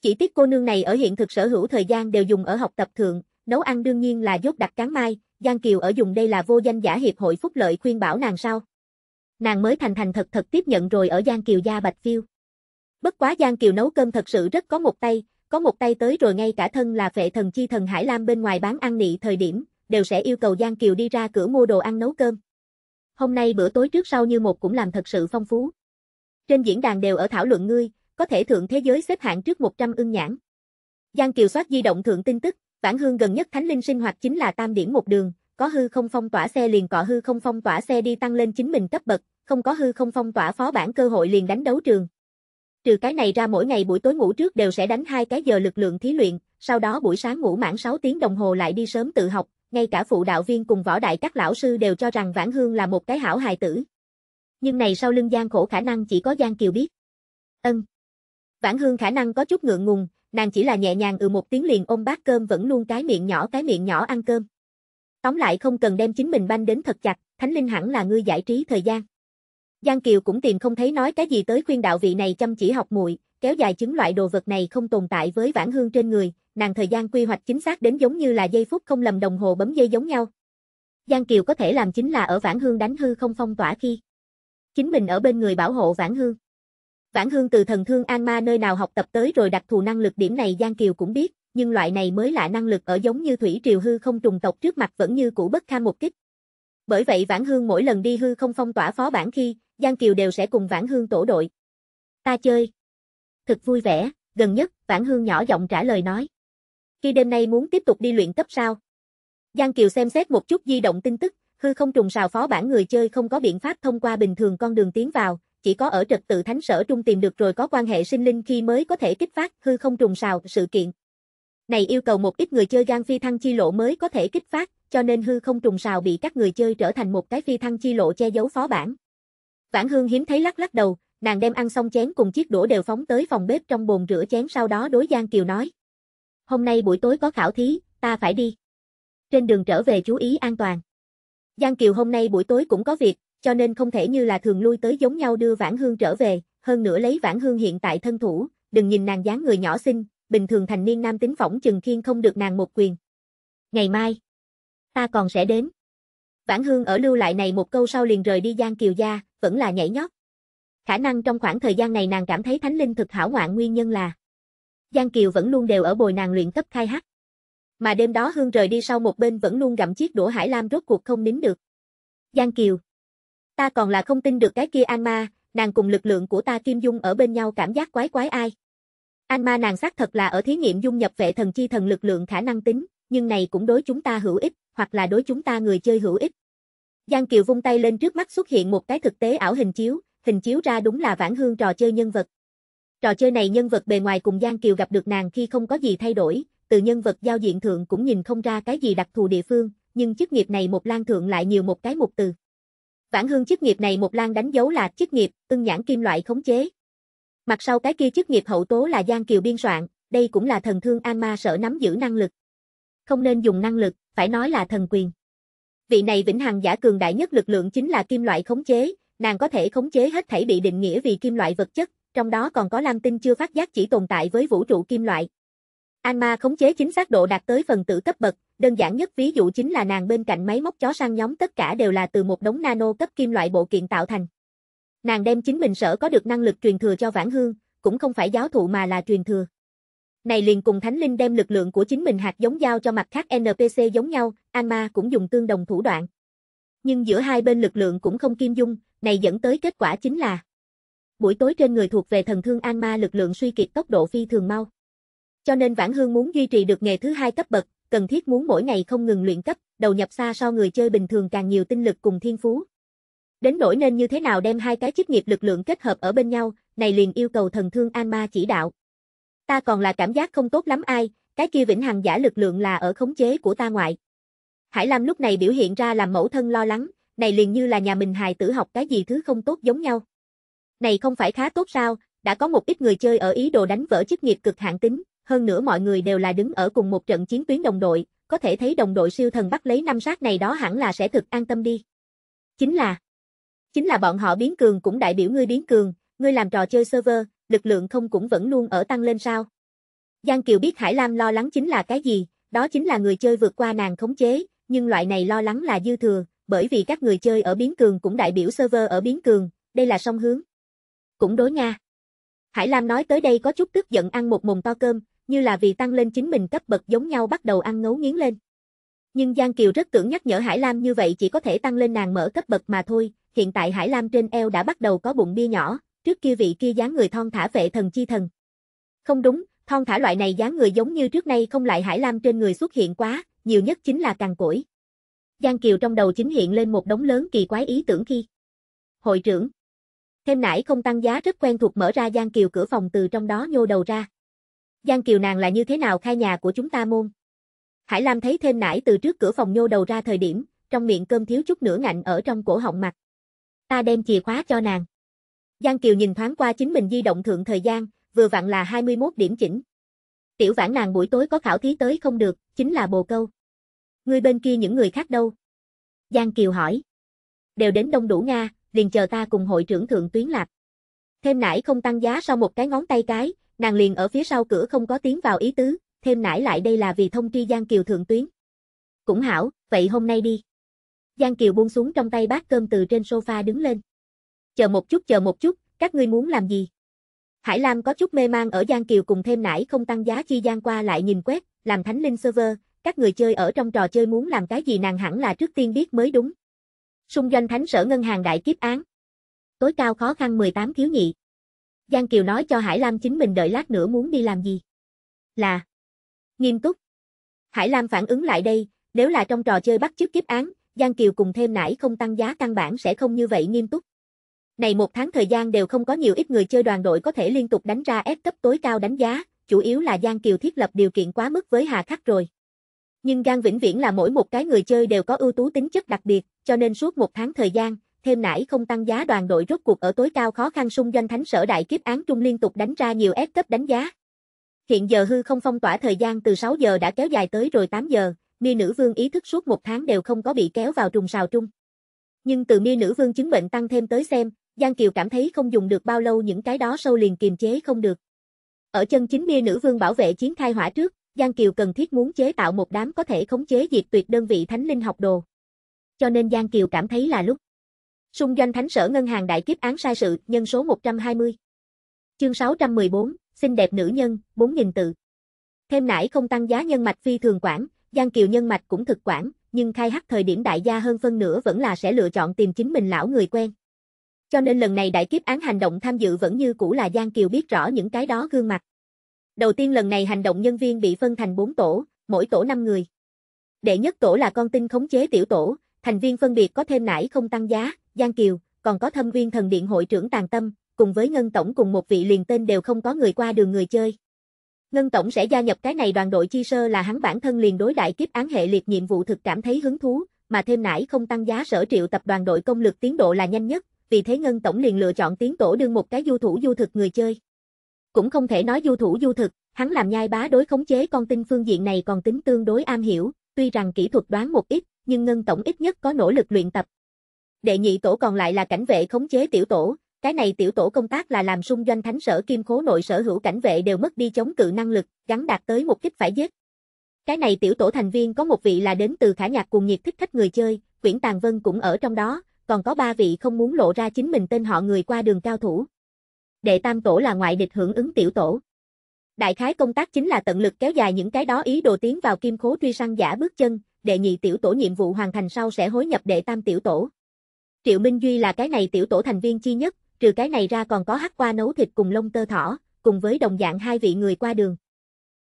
Chỉ tiếc cô nương này ở hiện thực sở hữu thời gian đều dùng ở học tập thượng, nấu ăn đương nhiên là dốt đặt cán mai, Giang Kiều ở dùng đây là vô danh giả hiệp hội phúc lợi khuyên bảo nàng sao. Nàng mới thành thành thật thật tiếp nhận rồi ở Giang Kiều gia Bạch Phiêu. Bất quá Giang Kiều nấu cơm thật sự rất có một tay, có một tay tới rồi ngay cả thân là phệ thần chi thần Hải Lam bên ngoài bán ăn nị thời điểm, đều sẽ yêu cầu Giang Kiều đi ra cửa mua đồ ăn nấu cơm. Hôm nay bữa tối trước sau như một cũng làm thật sự phong phú. Trên diễn đàn đều ở thảo luận ngươi, có thể thượng thế giới xếp hạng trước 100 ưng nhãn. Giang Kiều soát di động thượng tin tức, vãn hương gần nhất thánh linh sinh hoạt chính là tam điển một đường, có hư không phong tỏa xe liền cọ hư không phong tỏa xe đi tăng lên chính mình cấp bậc, không có hư không phong tỏa phó bản cơ hội liền đánh đấu trường. Trừ cái này ra mỗi ngày buổi tối ngủ trước đều sẽ đánh hai cái giờ lực lượng thí luyện, sau đó buổi sáng ngủ mãn 6 tiếng đồng hồ lại đi sớm tự học, ngay cả phụ đạo viên cùng võ đại các lão sư đều cho rằng Vãn Hương là một cái hảo hài tử nhưng này sau lưng Giang Khổ khả năng chỉ có Giang Kiều biết. Ân. Vãn Hương khả năng có chút ngượng ngùng, nàng chỉ là nhẹ nhàng ừ một tiếng liền ôm bát cơm vẫn luôn cái miệng nhỏ cái miệng nhỏ ăn cơm. Tóm lại không cần đem chính mình banh đến thật chặt, Thánh Linh hẳn là ngươi giải trí thời gian. Giang Kiều cũng tìm không thấy nói cái gì tới khuyên đạo vị này chăm chỉ học muội, kéo dài chứng loại đồ vật này không tồn tại với Vãn Hương trên người, nàng thời gian quy hoạch chính xác đến giống như là giây phút không lầm đồng hồ bấm dây giống nhau. Giang Kiều có thể làm chính là ở Vãn Hương đánh hư không phong tỏa khi chính mình ở bên người bảo hộ Vãn Hương. Vãn Hương từ thần thương An Ma nơi nào học tập tới rồi đặc thù năng lực điểm này Giang Kiều cũng biết, nhưng loại này mới lạ năng lực ở giống như thủy triều hư không trùng tộc trước mặt vẫn như cũ bất kham một kích. Bởi vậy Vãn Hương mỗi lần đi hư không phong tỏa phó bản khi, Giang Kiều đều sẽ cùng Vãn Hương tổ đội. Ta chơi. Thật vui vẻ, gần nhất, Vãn Hương nhỏ giọng trả lời nói. Khi đêm nay muốn tiếp tục đi luyện cấp sao? Giang Kiều xem xét một chút di động tin tức, hư không trùng sào phó bản người chơi không có biện pháp thông qua bình thường con đường tiến vào, chỉ có ở trật tự thánh sở trung tìm được rồi có quan hệ sinh linh khi mới có thể kích phát hư không trùng sào sự kiện. Này yêu cầu một ít người chơi gan phi thăng chi lộ mới có thể kích phát, cho nên hư không trùng sào bị các người chơi trở thành một cái phi thăng chi lộ che giấu phó bản. Vãn Hương hiếm thấy lắc lắc đầu, nàng đem ăn xong chén cùng chiếc đũa đều phóng tới phòng bếp trong bồn rửa chén sau đó đối Giang Kiều nói. Hôm nay buổi tối có khảo thí, ta phải đi. Trên đường trở về chú ý an toàn. Giang Kiều hôm nay buổi tối cũng có việc, cho nên không thể như là thường lui tới giống nhau đưa Vãn Hương trở về, hơn nữa lấy Vãn Hương hiện tại thân thủ, đừng nhìn nàng dáng người nhỏ xinh, bình thường thành niên nam tính phỏng chừng khiên không được nàng một quyền. Ngày mai, ta còn sẽ đến. Vãn Hương ở lưu lại này một câu sau liền rời đi Giang Kiều gia, vẫn là nhảy nhót. Khả năng trong khoảng thời gian này nàng cảm thấy thánh linh thực hảo ngoạn nguyên nhân là Giang Kiều vẫn luôn đều ở bồi nàng luyện cấp khai hắc mà đêm đó Hương rời đi sau một bên vẫn luôn gặm chiếc đũa hải lam rốt cuộc không nín được. Giang Kiều. Ta còn là không tin được cái kia An Ma, nàng cùng lực lượng của ta Kim Dung ở bên nhau cảm giác quái quái ai. An Ma nàng xác thật là ở thí nghiệm dung nhập vệ thần chi thần lực lượng khả năng tính, nhưng này cũng đối chúng ta hữu ích, hoặc là đối chúng ta người chơi hữu ích. Giang Kiều vung tay lên trước mắt xuất hiện một cái thực tế ảo hình chiếu, hình chiếu ra đúng là vãn hương trò chơi nhân vật. Trò chơi này nhân vật bề ngoài cùng Giang Kiều gặp được nàng khi không có gì thay đổi, từ nhân vật giao diện thượng cũng nhìn không ra cái gì đặc thù địa phương, nhưng chức nghiệp này một lan thượng lại nhiều một cái mục từ. Vãn hương chức nghiệp này một lan đánh dấu là chức nghiệp, ưng nhãn kim loại khống chế. Mặt sau cái kia chức nghiệp hậu tố là Giang Kiều biên soạn, đây cũng là thần thương an ma sở nắm giữ năng lực. Không nên dùng năng lực, phải nói là thần quyền. Vị này vĩnh hằng giả cường đại nhất lực lượng chính là kim loại khống chế, nàng có thể khống chế hết thảy bị định nghĩa vì kim loại vật chất, trong đó còn có lam tinh chưa phát giác chỉ tồn tại với vũ trụ kim loại, Alma khống chế chính xác độ đạt tới phần tử cấp bậc, đơn giản nhất ví dụ chính là nàng bên cạnh máy móc chó săn nhóm tất cả đều là từ một đống nano cấp kim loại bộ kiện tạo thành. Nàng đem chính mình sở có được năng lực truyền thừa cho Vãn Hương, cũng không phải giáo thụ mà là truyền thừa. Này liền cùng Thánh Linh đem lực lượng của chính mình hạt giống giao cho mặt khác NPC giống nhau, Alma cũng dùng tương đồng thủ đoạn. Nhưng giữa hai bên lực lượng cũng không kim dung, này dẫn tới kết quả chính là Buổi tối trên người thuộc về thần thương Alma lực lượng suy kiệt tốc độ phi thường mau. Cho nên Vãn Hương muốn duy trì được nghề thứ hai cấp bậc, cần thiết muốn mỗi ngày không ngừng luyện cấp, đầu nhập xa so người chơi bình thường càng nhiều tinh lực cùng thiên phú. Đến nỗi nên như thế nào đem hai cái chức nghiệp lực lượng kết hợp ở bên nhau, này liền yêu cầu thần thương an ma chỉ đạo. Ta còn là cảm giác không tốt lắm ai, cái kia vĩnh hằng giả lực lượng là ở khống chế của ta ngoại. Hải Lam lúc này biểu hiện ra làm mẫu thân lo lắng, này liền như là nhà mình hài tử học cái gì thứ không tốt giống nhau. Này không phải khá tốt sao, đã có một ít người chơi ở ý đồ đánh vỡ chức nghiệp cực hạn tính, hơn nữa mọi người đều là đứng ở cùng một trận chiến tuyến đồng đội, có thể thấy đồng đội siêu thần bắt lấy năm sát này đó hẳn là sẽ thực an tâm đi. Chính là Chính là bọn họ biến cường cũng đại biểu ngươi biến cường, ngươi làm trò chơi server, lực lượng không cũng vẫn luôn ở tăng lên sao? Giang Kiều biết Hải Lam lo lắng chính là cái gì, đó chính là người chơi vượt qua nàng khống chế, nhưng loại này lo lắng là dư thừa, bởi vì các người chơi ở biến cường cũng đại biểu server ở biến cường, đây là song hướng. Cũng đối nha. Hải Lam nói tới đây có chút tức giận ăn một mồm to cơm, như là vì tăng lên chính mình cấp bậc giống nhau bắt đầu ăn ngấu nghiến lên. Nhưng Giang Kiều rất cưỡng nhắc nhở Hải Lam như vậy chỉ có thể tăng lên nàng mở cấp bậc mà thôi, hiện tại Hải Lam trên eo đã bắt đầu có bụng bia nhỏ, trước kia vị kia dáng người thon thả vệ thần chi thần. Không đúng, thon thả loại này dáng người giống như trước nay không lại Hải Lam trên người xuất hiện quá, nhiều nhất chính là càng cỗi. Giang Kiều trong đầu chính hiện lên một đống lớn kỳ quái ý tưởng khi. Hội trưởng. Thêm nãy không tăng giá rất quen thuộc mở ra Giang Kiều cửa phòng từ trong đó nhô đầu ra. Giang Kiều nàng là như thế nào khai nhà của chúng ta môn? Hải Lam thấy thêm nải từ trước cửa phòng nhô đầu ra thời điểm, trong miệng cơm thiếu chút nữa ngạnh ở trong cổ họng mặt. Ta đem chìa khóa cho nàng. Giang Kiều nhìn thoáng qua chính mình di động thượng thời gian, vừa vặn là 21 điểm chỉnh. Tiểu vãn nàng buổi tối có khảo thí tới không được, chính là bồ câu. Người bên kia những người khác đâu? Giang Kiều hỏi. Đều đến đông đủ Nga, liền chờ ta cùng hội trưởng thượng tuyến lạp. Thêm nãy không tăng giá sau một cái ngón tay cái, nàng liền ở phía sau cửa không có tiếng vào ý tứ, thêm nải lại đây là vì thông tri Giang Kiều thượng tuyến. Cũng hảo, vậy hôm nay đi. Giang Kiều buông xuống trong tay bát cơm từ trên sofa đứng lên. Chờ một chút chờ một chút, các ngươi muốn làm gì? Hải Lam có chút mê mang ở Giang Kiều cùng thêm nải không tăng giá chi Giang qua lại nhìn quét, làm thánh linh server, các người chơi ở trong trò chơi muốn làm cái gì nàng hẳn là trước tiên biết mới đúng. Xung doanh thánh sở ngân hàng đại kiếp án. Tối cao khó khăn 18 thiếu nhị. Giang Kiều nói cho Hải Lam chính mình đợi lát nữa muốn đi làm gì. Là. Nghiêm túc. Hải Lam phản ứng lại đây, nếu là trong trò chơi bắt chước kiếp án, Giang Kiều cùng thêm nãy không tăng giá căn bản sẽ không như vậy nghiêm túc. Này một tháng thời gian đều không có nhiều ít người chơi đoàn đội có thể liên tục đánh ra ép cấp tối cao đánh giá, chủ yếu là Giang Kiều thiết lập điều kiện quá mức với Hà Khắc rồi. Nhưng Giang Vĩnh Viễn là mỗi một cái người chơi đều có ưu tú tính chất đặc biệt, cho nên suốt một tháng thời gian, thêm nãi không tăng giá đoàn đội rốt cuộc ở tối cao khó khăn xung doanh thánh sở đại kiếp án trung liên tục đánh ra nhiều ép cấp đánh giá. Hiện giờ hư không phong tỏa thời gian từ 6 giờ đã kéo dài tới rồi 8 giờ, mi nữ vương ý thức suốt một tháng đều không có bị kéo vào trùng xào trung. Nhưng từ mi nữ vương chứng bệnh tăng thêm tới xem, Giang Kiều cảm thấy không dùng được bao lâu những cái đó sâu liền kiềm chế không được. Ở chân chính mi nữ vương bảo vệ chiến khai hỏa trước, Giang Kiều cần thiết muốn chế tạo một đám có thể khống chế diệt tuyệt đơn vị thánh linh học đồ. Cho nên Giang Kiều cảm thấy là lúc. Xung doanh thánh sở ngân hàng đại kiếp án sai sự, nhân số 120. Chương 614, xinh đẹp nữ nhân, 4.000 tự. Thêm nải không tăng giá nhân mạch phi thường quản, Giang Kiều nhân mạch cũng thực quản, nhưng khai hắc thời điểm đại gia hơn phân nửa vẫn là sẽ lựa chọn tìm chính mình lão người quen. Cho nên lần này đại kiếp án hành động tham dự vẫn như cũ là Giang Kiều biết rõ những cái đó gương mặt. Đầu tiên lần này hành động nhân viên bị phân thành 4 tổ, mỗi tổ 5 người. Đệ nhất tổ là con tin khống chế tiểu tổ, thành viên phân biệt có thêm nải không tăng giá, Giang Kiều, còn có thâm viên thần điện hội trưởng Tàn Tâm, cùng với Ngân Tổng cùng một vị liền tên đều không có người qua đường người chơi. Ngân Tổng sẽ gia nhập cái này đoàn đội chi sơ là hắn bản thân liền đối đại kiếp án hệ liệt nhiệm vụ thực cảm thấy hứng thú, mà thêm nãy không tăng giá sở triệu tập đoàn đội công lực tiến độ là nhanh nhất, vì thế Ngân Tổng liền lựa chọn tiến tổ đương một cái du thủ du thực người chơi. Cũng không thể nói du thủ du thực, hắn làm nhai bá đối khống chế con tinh phương diện này còn tính tương đối am hiểu, tuy rằng kỹ thuật đoán một ít, nhưng Ngân Tổng ít nhất có nỗ lực luyện tập, Đệ nhị tổ còn lại là cảnh vệ khống chế tiểu tổ, cái này tiểu tổ công tác là làm xung doanh thánh sở kim khố nội sở hữu cảnh vệ đều mất đi chống cự năng lực, gắn đạt tới mục đích phải giết. Cái này tiểu tổ thành viên có một vị là đến từ khả nhạc cùng nhiệt thích khách người chơi, Quyển Tàng Vân cũng ở trong đó, còn có ba vị không muốn lộ ra chính mình tên họ người qua đường cao thủ. Đệ tam tổ là ngoại địch hưởng ứng tiểu tổ. Đại khái công tác chính là tận lực kéo dài những cái đó ý đồ tiến vào kim khố truy săn giả bước chân, đệ nhị tiểu tổ nhiệm vụ hoàn thành sau sẽ hối nhập đệ tam tiểu tổ. Triệu Minh Duy là cái này tiểu tổ thành viên chi nhất, trừ cái này ra còn có hắc qua nấu thịt cùng lông tơ thỏ, cùng với đồng dạng hai vị người qua đường.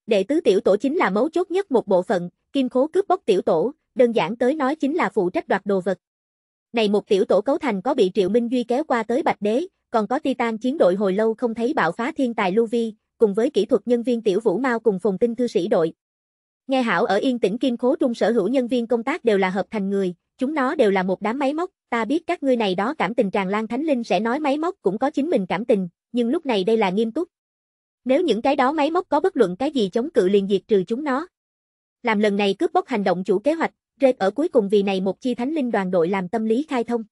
Đệ tứ tiểu tổ chính là mấu chốt nhất một bộ phận, kim khố cướp bóc tiểu tổ, đơn giản tới nói chính là phụ trách đoạt đồ vật. Này một tiểu tổ cấu thành có bị Triệu Minh Duy kéo qua tới Bạch Đế, còn có Titan chiến đội hồi lâu không thấy bạo phá thiên tài lưu vi cùng với kỹ thuật nhân viên tiểu Vũ Mao cùng phòng tinh thư sĩ đội. Nghe hảo ở yên tĩnh kim khố trung sở hữu nhân viên công tác đều là hợp thành người, chúng nó đều là một đám máy móc, Ta biết các ngươi này đó cảm tình tràn lan thánh linh sẽ nói máy móc cũng có chính mình cảm tình, nhưng lúc này đây là nghiêm túc. Nếu những cái đó máy móc có bất luận cái gì chống cự liền diệt trừ chúng nó. Làm lần này cướp bóc hành động chủ kế hoạch, rệt ở cuối cùng vì này một chi thánh linh đoàn đội làm tâm lý khai thông.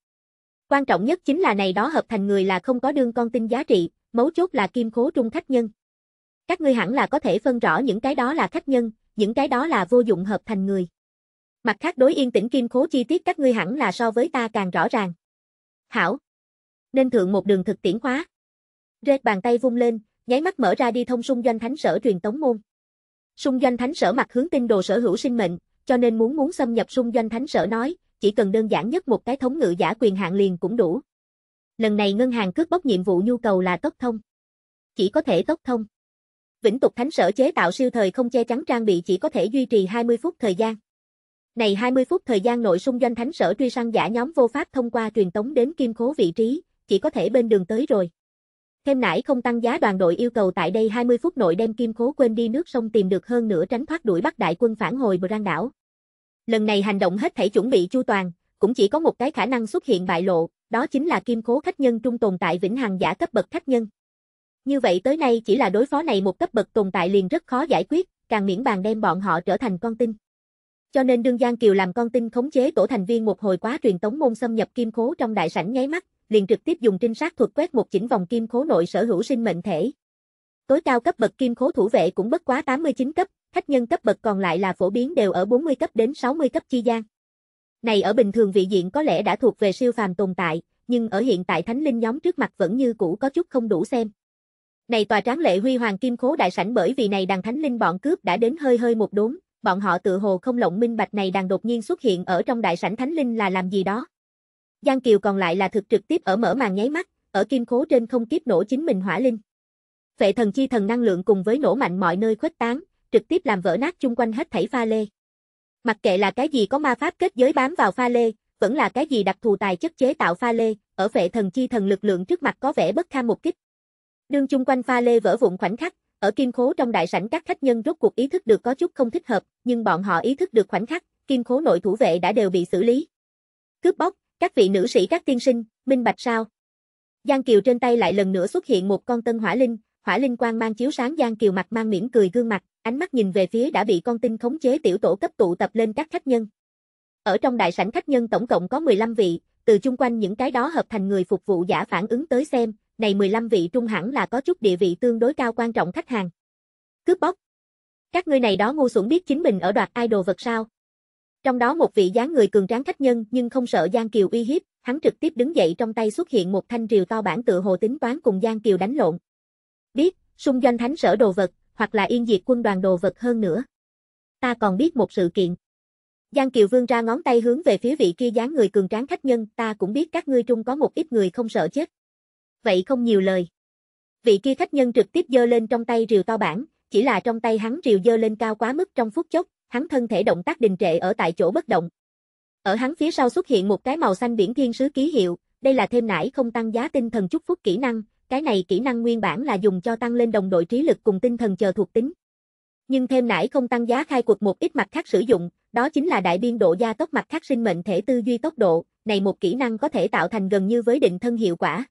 Quan trọng nhất chính là này đó hợp thành người là không có đương con tin giá trị, mấu chốt là kim khố trung khách nhân. Các ngươi hẳn là có thể phân rõ những cái đó là khách nhân, những cái đó là vô dụng hợp thành người. Mặt khác đối yên tĩnh kim khố chi tiết các ngươi hẳn là so với ta càng rõ ràng. Hảo. Nên thượng một đường thực tiễn khóa. Rệt bàn tay vung lên, nháy mắt mở ra đi thông xung doanh thánh sở truyền tống môn. Xung doanh thánh sở mặt hướng tinh đồ sở hữu sinh mệnh, cho nên muốn muốn xâm nhập xung doanh thánh sở nói, chỉ cần đơn giản nhất một cái thống ngự giả quyền hạn liền cũng đủ. Lần này ngân hàng cướp bóc nhiệm vụ nhu cầu là tốc thông. Chỉ có thể tốc thông. Vĩnh tục thánh sở chế tạo siêu thời không che chắn trang bị chỉ có thể duy trì 20 phút thời gian. Này 20 phút thời gian nội xung doanh thánh sở truy săn giả nhóm vô pháp thông qua truyền tống đến kim khố vị trí, chỉ có thể bên đường tới rồi. Thêm nãy không tăng giá đoàn đội yêu cầu tại đây 20 phút nội đem kim khố quên đi nước sông tìm được hơn nữa tránh thoát đuổi bắt đại quân phản hồi bờ rang đảo. Lần này hành động hết thể chuẩn bị chu toàn, cũng chỉ có một cái khả năng xuất hiện bại lộ, đó chính là kim khố khách nhân trung tồn tại vĩnh hằng giả cấp bậc khách nhân. Như vậy tới nay chỉ là đối phó này một cấp bậc tồn tại liền rất khó giải quyết, càng miễn bàn đem bọn họ trở thành con tin. Cho nên đương Giang Kiều làm con tin khống chế tổ thành viên một hồi quá truyền tống môn xâm nhập kim khố trong đại sảnh nháy mắt, liền trực tiếp dùng trinh sát thuật quét một chỉnh vòng kim khố nội sở hữu sinh mệnh thể. Tối cao cấp bậc kim khố thủ vệ cũng bất quá 89 cấp, khách nhân cấp bậc còn lại là phổ biến đều ở 40 cấp đến 60 cấp chi gian. Này ở bình thường vị diện có lẽ đã thuộc về siêu phàm tồn tại, nhưng ở hiện tại thánh linh nhóm trước mặt vẫn như cũ có chút không đủ xem. Này tòa tráng lệ huy hoàng kim khố đại sảnh bởi vì này đàn thánh linh bọn cướp đã đến hơi hơi một đốn, bọn họ tự hồ không lộng minh bạch này đang đột nhiên xuất hiện ở trong đại sảnh thánh linh là làm gì đó. Giang Kiều còn lại là thực trực tiếp ở mở màn nháy mắt, ở kim khố trên không kiếp nổ chính mình hỏa linh. vệ thần chi thần năng lượng cùng với nổ mạnh mọi nơi khuếch tán, trực tiếp làm vỡ nát chung quanh hết thảy pha lê. Mặc kệ là cái gì có ma pháp kết giới bám vào pha lê, vẫn là cái gì đặc thù tài chất chế tạo pha lê, ở vệ thần chi thần lực lượng trước mặt có vẻ bất kham một kích. Đương chung quanh pha lê vỡ vụn khoảnh khắc, ở kim khố trong đại sảnh các khách nhân rốt cuộc ý thức được có chút không thích hợp, nhưng bọn họ ý thức được khoảnh khắc, kim khố nội thủ vệ đã đều bị xử lý. Cướp bóc, các vị nữ sĩ các tiên sinh, minh bạch sao? Giang Kiều trên tay lại lần nữa xuất hiện một con tân hỏa linh, hỏa linh quang mang chiếu sáng Giang Kiều mặt mang mỉm cười gương mặt, ánh mắt nhìn về phía đã bị con tinh khống chế tiểu tổ cấp tụ tập lên các khách nhân. Ở trong đại sảnh khách nhân tổng cộng có 15 vị, từ chung quanh những cái đó hợp thành người phục vụ giả phản ứng tới xem, này 15 vị trung hẳn là có chút địa vị tương đối cao quan trọng khách hàng. Cướp bóc. Các ngươi này đó ngu xuẩn biết chính mình ở đoạt idol vật sao. Trong đó một vị dáng người cường tráng khách nhân nhưng không sợ Giang Kiều uy hiếp, hắn trực tiếp đứng dậy trong tay xuất hiện một thanh rìu to bản tự hồ tính toán cùng Giang Kiều đánh lộn. Biết, xung doanh thánh sở đồ vật, hoặc là yên diệt quân đoàn đồ vật hơn nữa. Ta còn biết một sự kiện. Giang Kiều Vương ra ngón tay hướng về phía vị kia dáng người cường tráng khách nhân, ta cũng biết các ngươi trung có một ít người không sợ chết vậy không nhiều lời. Vị kia khách nhân trực tiếp giơ lên trong tay rìu to bản, chỉ là trong tay hắn rìu giơ lên cao quá mức trong phút chốc, hắn thân thể động tác đình trệ ở tại chỗ bất động. Ở hắn phía sau xuất hiện một cái màu xanh biển thiên sứ ký hiệu, đây là thêm nải không tăng giá tinh thần chúc phúc kỹ năng, cái này kỹ năng nguyên bản là dùng cho tăng lên đồng đội trí lực cùng tinh thần chờ thuộc tính. Nhưng thêm nải không tăng giá khai cuộc một ít mặt khác sử dụng, đó chính là đại biên độ gia tốc mặt khác sinh mệnh thể tư duy tốc độ, này một kỹ năng có thể tạo thành gần như với định thân hiệu quả.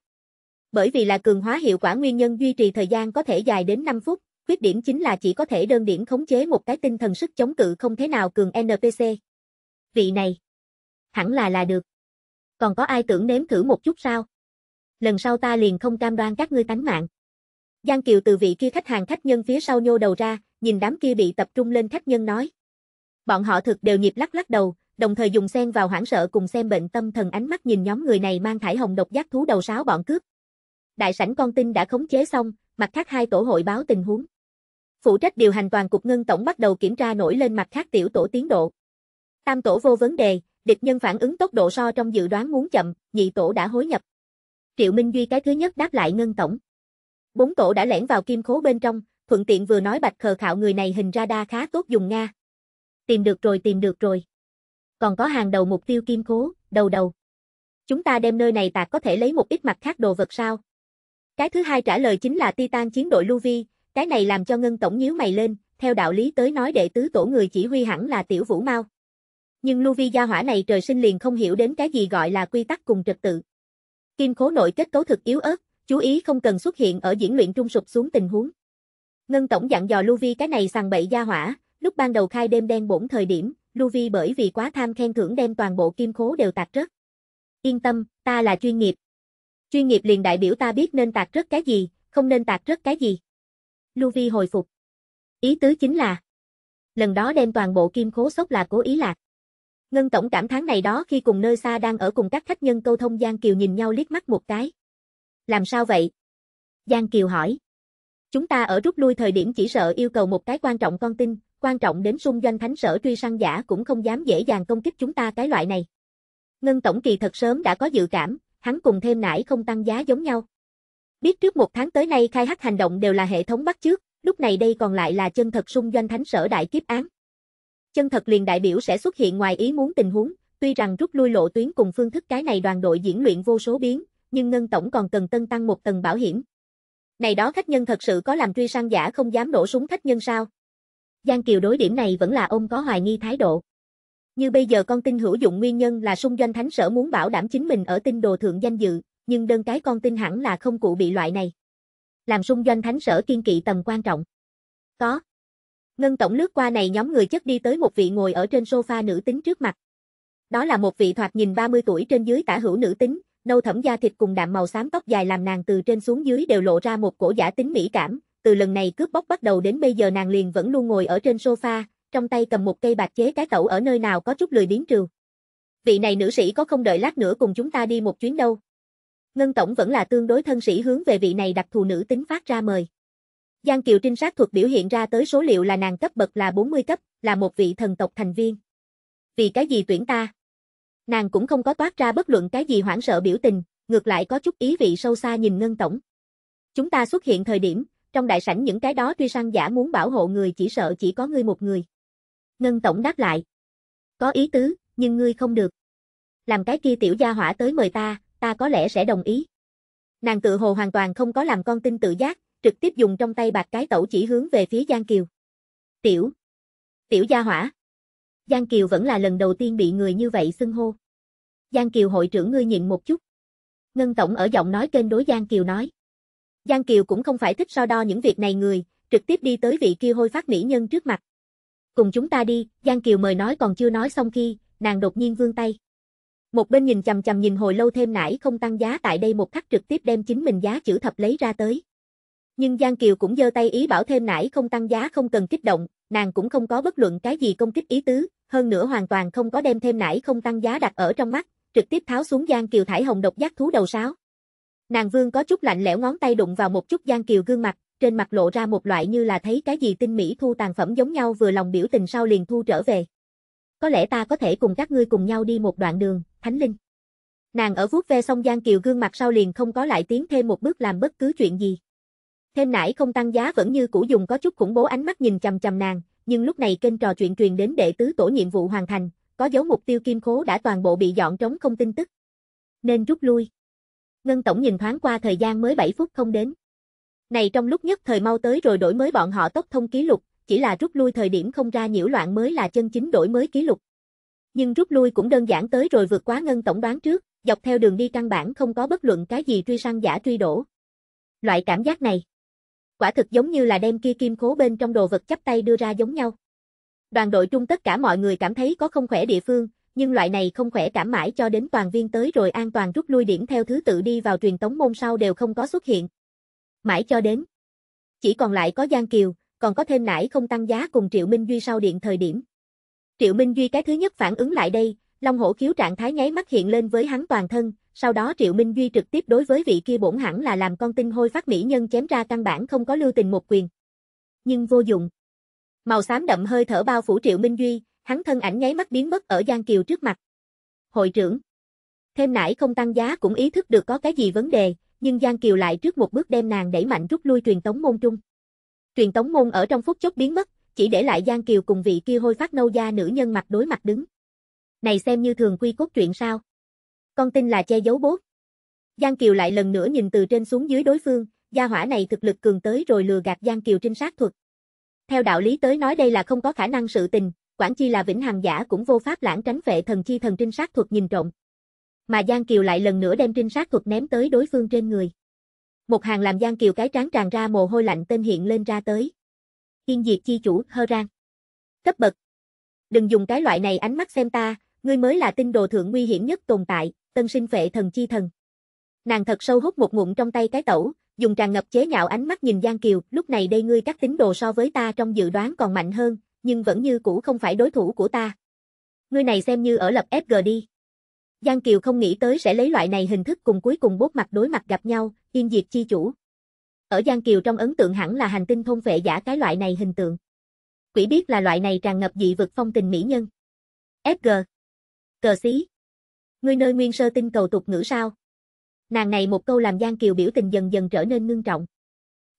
Bởi vì là cường hóa hiệu quả nguyên nhân duy trì thời gian có thể dài đến 5 phút, khuyết điểm chính là chỉ có thể đơn điểm khống chế một cái tinh thần sức chống cự không thế nào cường NPC. Vị này, hẳn là là được. Còn có ai tưởng nếm thử một chút sao? Lần sau ta liền không cam đoan các ngươi tánh mạng. Giang Kiều từ vị kia khách hàng khách nhân phía sau nhô đầu ra, nhìn đám kia bị tập trung lên khách nhân nói. Bọn họ thực đều nhịp lắc lắc đầu, đồng thời dùng sen vào hoảng sợ cùng xem bệnh tâm thần ánh mắt nhìn nhóm người này mang thải hồng độc giác thú đầu sáo bọn cướp, đại sảnh con tin đã khống chế xong, mặt khác hai tổ hội báo tình huống. Phụ trách điều hành toàn cục ngân tổng bắt đầu kiểm tra nổi lên mặt khác tiểu tổ tiến độ. Tam tổ vô vấn đề, địch nhân phản ứng tốc độ so trong dự đoán muốn chậm, nhị tổ đã hối nhập. Triệu Minh Duy cái thứ nhất đáp lại ngân tổng. Bốn tổ đã lẻn vào kim khố bên trong, thuận tiện vừa nói bạch khờ khạo người này hình ra đa khá tốt dùng Nga. Tìm được rồi tìm được rồi. Còn có hàng đầu mục tiêu kim khố, đầu đầu. Chúng ta đem nơi này tạc có thể lấy một ít mặt khác đồ vật sao, cái thứ hai trả lời chính là Titan chiến đội Luvi, cái này làm cho Ngân Tổng nhíu mày lên, theo đạo lý tới nói đệ tứ tổ người chỉ huy hẳn là Tiểu Vũ Mao. Nhưng Luvi gia hỏa này trời sinh liền không hiểu đến cái gì gọi là quy tắc cùng trật tự. Kim khố nội kết cấu thực yếu ớt, chú ý không cần xuất hiện ở diễn luyện trung sụp xuống tình huống. Ngân Tổng dặn dò Luvi cái này sàng bậy gia hỏa, lúc ban đầu khai đêm đen bổn thời điểm, Luvi bởi vì quá tham khen thưởng đem toàn bộ kim khố đều tạc rớt. Yên tâm, ta là chuyên nghiệp, Chuyên nghiệp liền đại biểu ta biết nên tạc rất cái gì, không nên tạc rất cái gì. Lưu Vi hồi phục. Ý tứ chính là lần đó đem toàn bộ kim khố sốc là cố ý lạc. Ngân tổng cảm thán này đó khi cùng nơi xa đang ở cùng các khách nhân câu thông Giang Kiều nhìn nhau liếc mắt một cái. Làm sao vậy? Giang Kiều hỏi. Chúng ta ở rút lui thời điểm chỉ sợ yêu cầu một cái quan trọng con tin, quan trọng đến xung doanh thánh sở truy săn giả cũng không dám dễ dàng công kích chúng ta cái loại này. Ngân tổng kỳ thật sớm đã có dự cảm, hắn cùng thêm nải không tăng giá giống nhau. Biết trước một tháng tới nay khai thác hành động đều là hệ thống bắt trước, lúc này đây còn lại là chân thật xung doanh thánh sở đại kiếp án. Chân thật liền đại biểu sẽ xuất hiện ngoài ý muốn tình huống, tuy rằng rút lui lộ tuyến cùng phương thức cái này đoàn đội diễn luyện vô số biến, nhưng ngân tổng còn cần tân tăng một tầng bảo hiểm. Này đó khách nhân thật sự có làm truy sang giả không dám đổ súng khách nhân sao? Giang Kiều đối điểm này vẫn là ông có hoài nghi thái độ. Như bây giờ con tin hữu dụng nguyên nhân là sung doanh thánh sở muốn bảo đảm chính mình ở tinh đồ thượng danh dự, nhưng đơn cái con tin hẳn là không cụ bị loại này. Làm sung doanh thánh sở kiên kỵ tầm quan trọng. Có. Ngân Tổng lướt qua này nhóm người chất đi tới một vị ngồi ở trên sofa nữ tính trước mặt. Đó là một vị thoạt nhìn 30 tuổi trên dưới tả hữu nữ tính, nâu thẩm da thịt cùng đạm màu xám tóc dài làm nàng từ trên xuống dưới đều lộ ra một cổ giả tính mỹ cảm, từ lần này cướp bóc bắt đầu đến bây giờ nàng liền vẫn luôn ngồi ở trên sofa, trong tay cầm một cây bạc chế cái tẩu ở nơi nào có chút lười biến trừ. Vị này nữ sĩ có không đợi lát nữa cùng chúng ta đi một chuyến đâu. Ngân Tổng vẫn là tương đối thân sĩ hướng về vị này đặc thù nữ tính phát ra mời. Giang Kiều trinh sát thuật biểu hiện ra tới số liệu là nàng cấp bậc là 40 cấp, là một vị thần tộc thành viên. Vì cái gì tuyển ta? Nàng cũng không có toát ra bất luận cái gì hoảng sợ biểu tình, ngược lại có chút ý vị sâu xa nhìn Ngân Tổng. Chúng ta xuất hiện thời điểm, trong đại sảnh những cái đó tuy săn giả muốn bảo hộ người chỉ sợ chỉ có ngươi một người. Ngân Tổng đáp lại. Có ý tứ, nhưng ngươi không được. Làm cái kia tiểu gia hỏa tới mời ta, ta có lẽ sẽ đồng ý. Nàng tự hồ hoàn toàn không có làm con tin tự giác, trực tiếp dùng trong tay bạc cái tẩu chỉ hướng về phía Giang Kiều. Tiểu. Tiểu gia hỏa. Giang Kiều vẫn là lần đầu tiên bị người như vậy xưng hô. Giang Kiều hội trưởng ngươi nhịn một chút. Ngân Tổng ở giọng nói kênh đối Giang Kiều nói. Giang Kiều cũng không phải thích so đo những việc này người, trực tiếp đi tới vị kia hôi phát mỹ nhân trước mặt cùng chúng ta đi, Giang Kiều mời nói còn chưa nói xong khi, nàng đột nhiên vương tay. Một bên nhìn chầm chầm nhìn hồi lâu thêm nãy không tăng giá tại đây một khắc trực tiếp đem chính mình giá chữ thập lấy ra tới. Nhưng Giang Kiều cũng giơ tay ý bảo thêm nãy không tăng giá không cần kích động, nàng cũng không có bất luận cái gì công kích ý tứ, hơn nữa hoàn toàn không có đem thêm nãy không tăng giá đặt ở trong mắt, trực tiếp tháo xuống Giang Kiều thải hồng độc giác thú đầu sáo. Nàng Vương có chút lạnh lẽo ngón tay đụng vào một chút Giang Kiều gương mặt, trên mặt lộ ra một loại như là thấy cái gì tinh mỹ thu tàn phẩm giống nhau vừa lòng biểu tình sau liền thu trở về. Có lẽ ta có thể cùng các ngươi cùng nhau đi một đoạn đường, Thánh Linh. Nàng ở vuốt ve xong Giang Kiều gương mặt sau liền không có lại tiến thêm một bước làm bất cứ chuyện gì. Thêm nãy không tăng giá vẫn như cũ dùng có chút khủng bố ánh mắt nhìn chầm chầm nàng, nhưng lúc này kênh trò chuyện truyền đến đệ tứ tổ nhiệm vụ hoàn thành, có dấu mục tiêu kim khố đã toàn bộ bị dọn trống không tin tức. Nên rút lui. Ngân Tổng nhìn thoáng qua thời gian mới 7 phút không đến. Này trong lúc nhất thời mau tới rồi đổi mới bọn họ tốc thông ký lục, chỉ là rút lui thời điểm không ra nhiễu loạn mới là chân chính đổi mới ký lục. Nhưng rút lui cũng đơn giản tới rồi vượt quá ngân tổng đoán trước, dọc theo đường đi căn bản không có bất luận cái gì truy săn giả truy đổ. Loại cảm giác này, quả thực giống như là đem kia kim khố bên trong đồ vật chắp tay đưa ra giống nhau. Đoàn đội trung tất cả mọi người cảm thấy có không khỏe địa phương, nhưng loại này không khỏe cảm mãi cho đến toàn viên tới rồi an toàn rút lui điểm theo thứ tự đi vào truyền tống môn sau đều không có xuất hiện, mãi cho đến. Chỉ còn lại có Giang Kiều, còn có thêm nải không tăng giá cùng Triệu Minh Duy sau điện thời điểm. Triệu Minh Duy cái thứ nhất phản ứng lại đây, Long Hổ khiếu trạng thái nháy mắt hiện lên với hắn toàn thân, sau đó Triệu Minh Duy trực tiếp đối với vị kia bổn hẳn là làm con tinh hôi phát mỹ nhân chém ra căn bản không có lưu tình một quyền. Nhưng vô dụng. Màu xám đậm hơi thở bao phủ Triệu Minh Duy, hắn thân ảnh nháy mắt biến mất ở Giang Kiều trước mặt. Hội trưởng. Thêm nãy không tăng giá cũng ý thức được có cái gì vấn đề, nhưng Giang Kiều lại trước một bước đem nàng đẩy mạnh rút lui truyền tống môn trung. Truyền tống môn ở trong phút chốc biến mất, chỉ để lại Giang Kiều cùng vị kia hôi phát nâu da nữ nhân mặt đối mặt đứng. Này xem như thường quy cốt truyện sao? Con tin là che giấu bố Giang Kiều lại lần nữa nhìn từ trên xuống dưới đối phương, gia hỏa này thực lực cường tới rồi lừa gạt Giang Kiều trinh sát thuật. Theo đạo lý tới nói đây là không có khả năng sự tình, quản chi là vĩnh hằng giả cũng vô pháp lãng tránh vệ thần chi thần trinh sát thuật nhìn trộm mà Giang Kiều lại lần nữa đem trinh sát thuật ném tới đối phương trên người. Một hàng làm Giang Kiều cái trán tràn ra mồ hôi lạnh tên hiện lên ra tới. Thiên diệt chi chủ, hơ rang. Cấp bậc. Đừng dùng cái loại này ánh mắt xem ta, ngươi mới là tinh đồ thượng nguy hiểm nhất tồn tại, tân sinh vệ thần chi thần. Nàng thật sâu hút một ngụm trong tay cái tẩu, dùng tràn ngập chế nhạo ánh mắt nhìn Giang Kiều, lúc này đây ngươi các tính đồ so với ta trong dự đoán còn mạnh hơn, nhưng vẫn như cũ không phải đối thủ của ta. Ngươi này xem như ở lập FG đi. Giang Kiều không nghĩ tới sẽ lấy loại này hình thức cùng cuối cùng bốt mặt đối mặt gặp nhau, yên diệt chi chủ. Ở Giang Kiều trong ấn tượng hẳn là hành tinh thôn vệ giả cái loại này hình tượng. Quỷ biết là loại này tràn ngập dị vực phong tình mỹ nhân. FG. Cờ xí. Ngươi nơi nguyên sơ tinh cầu tục ngữ sao? Nàng này một câu làm Giang Kiều biểu tình dần dần trở nên ngưng trọng.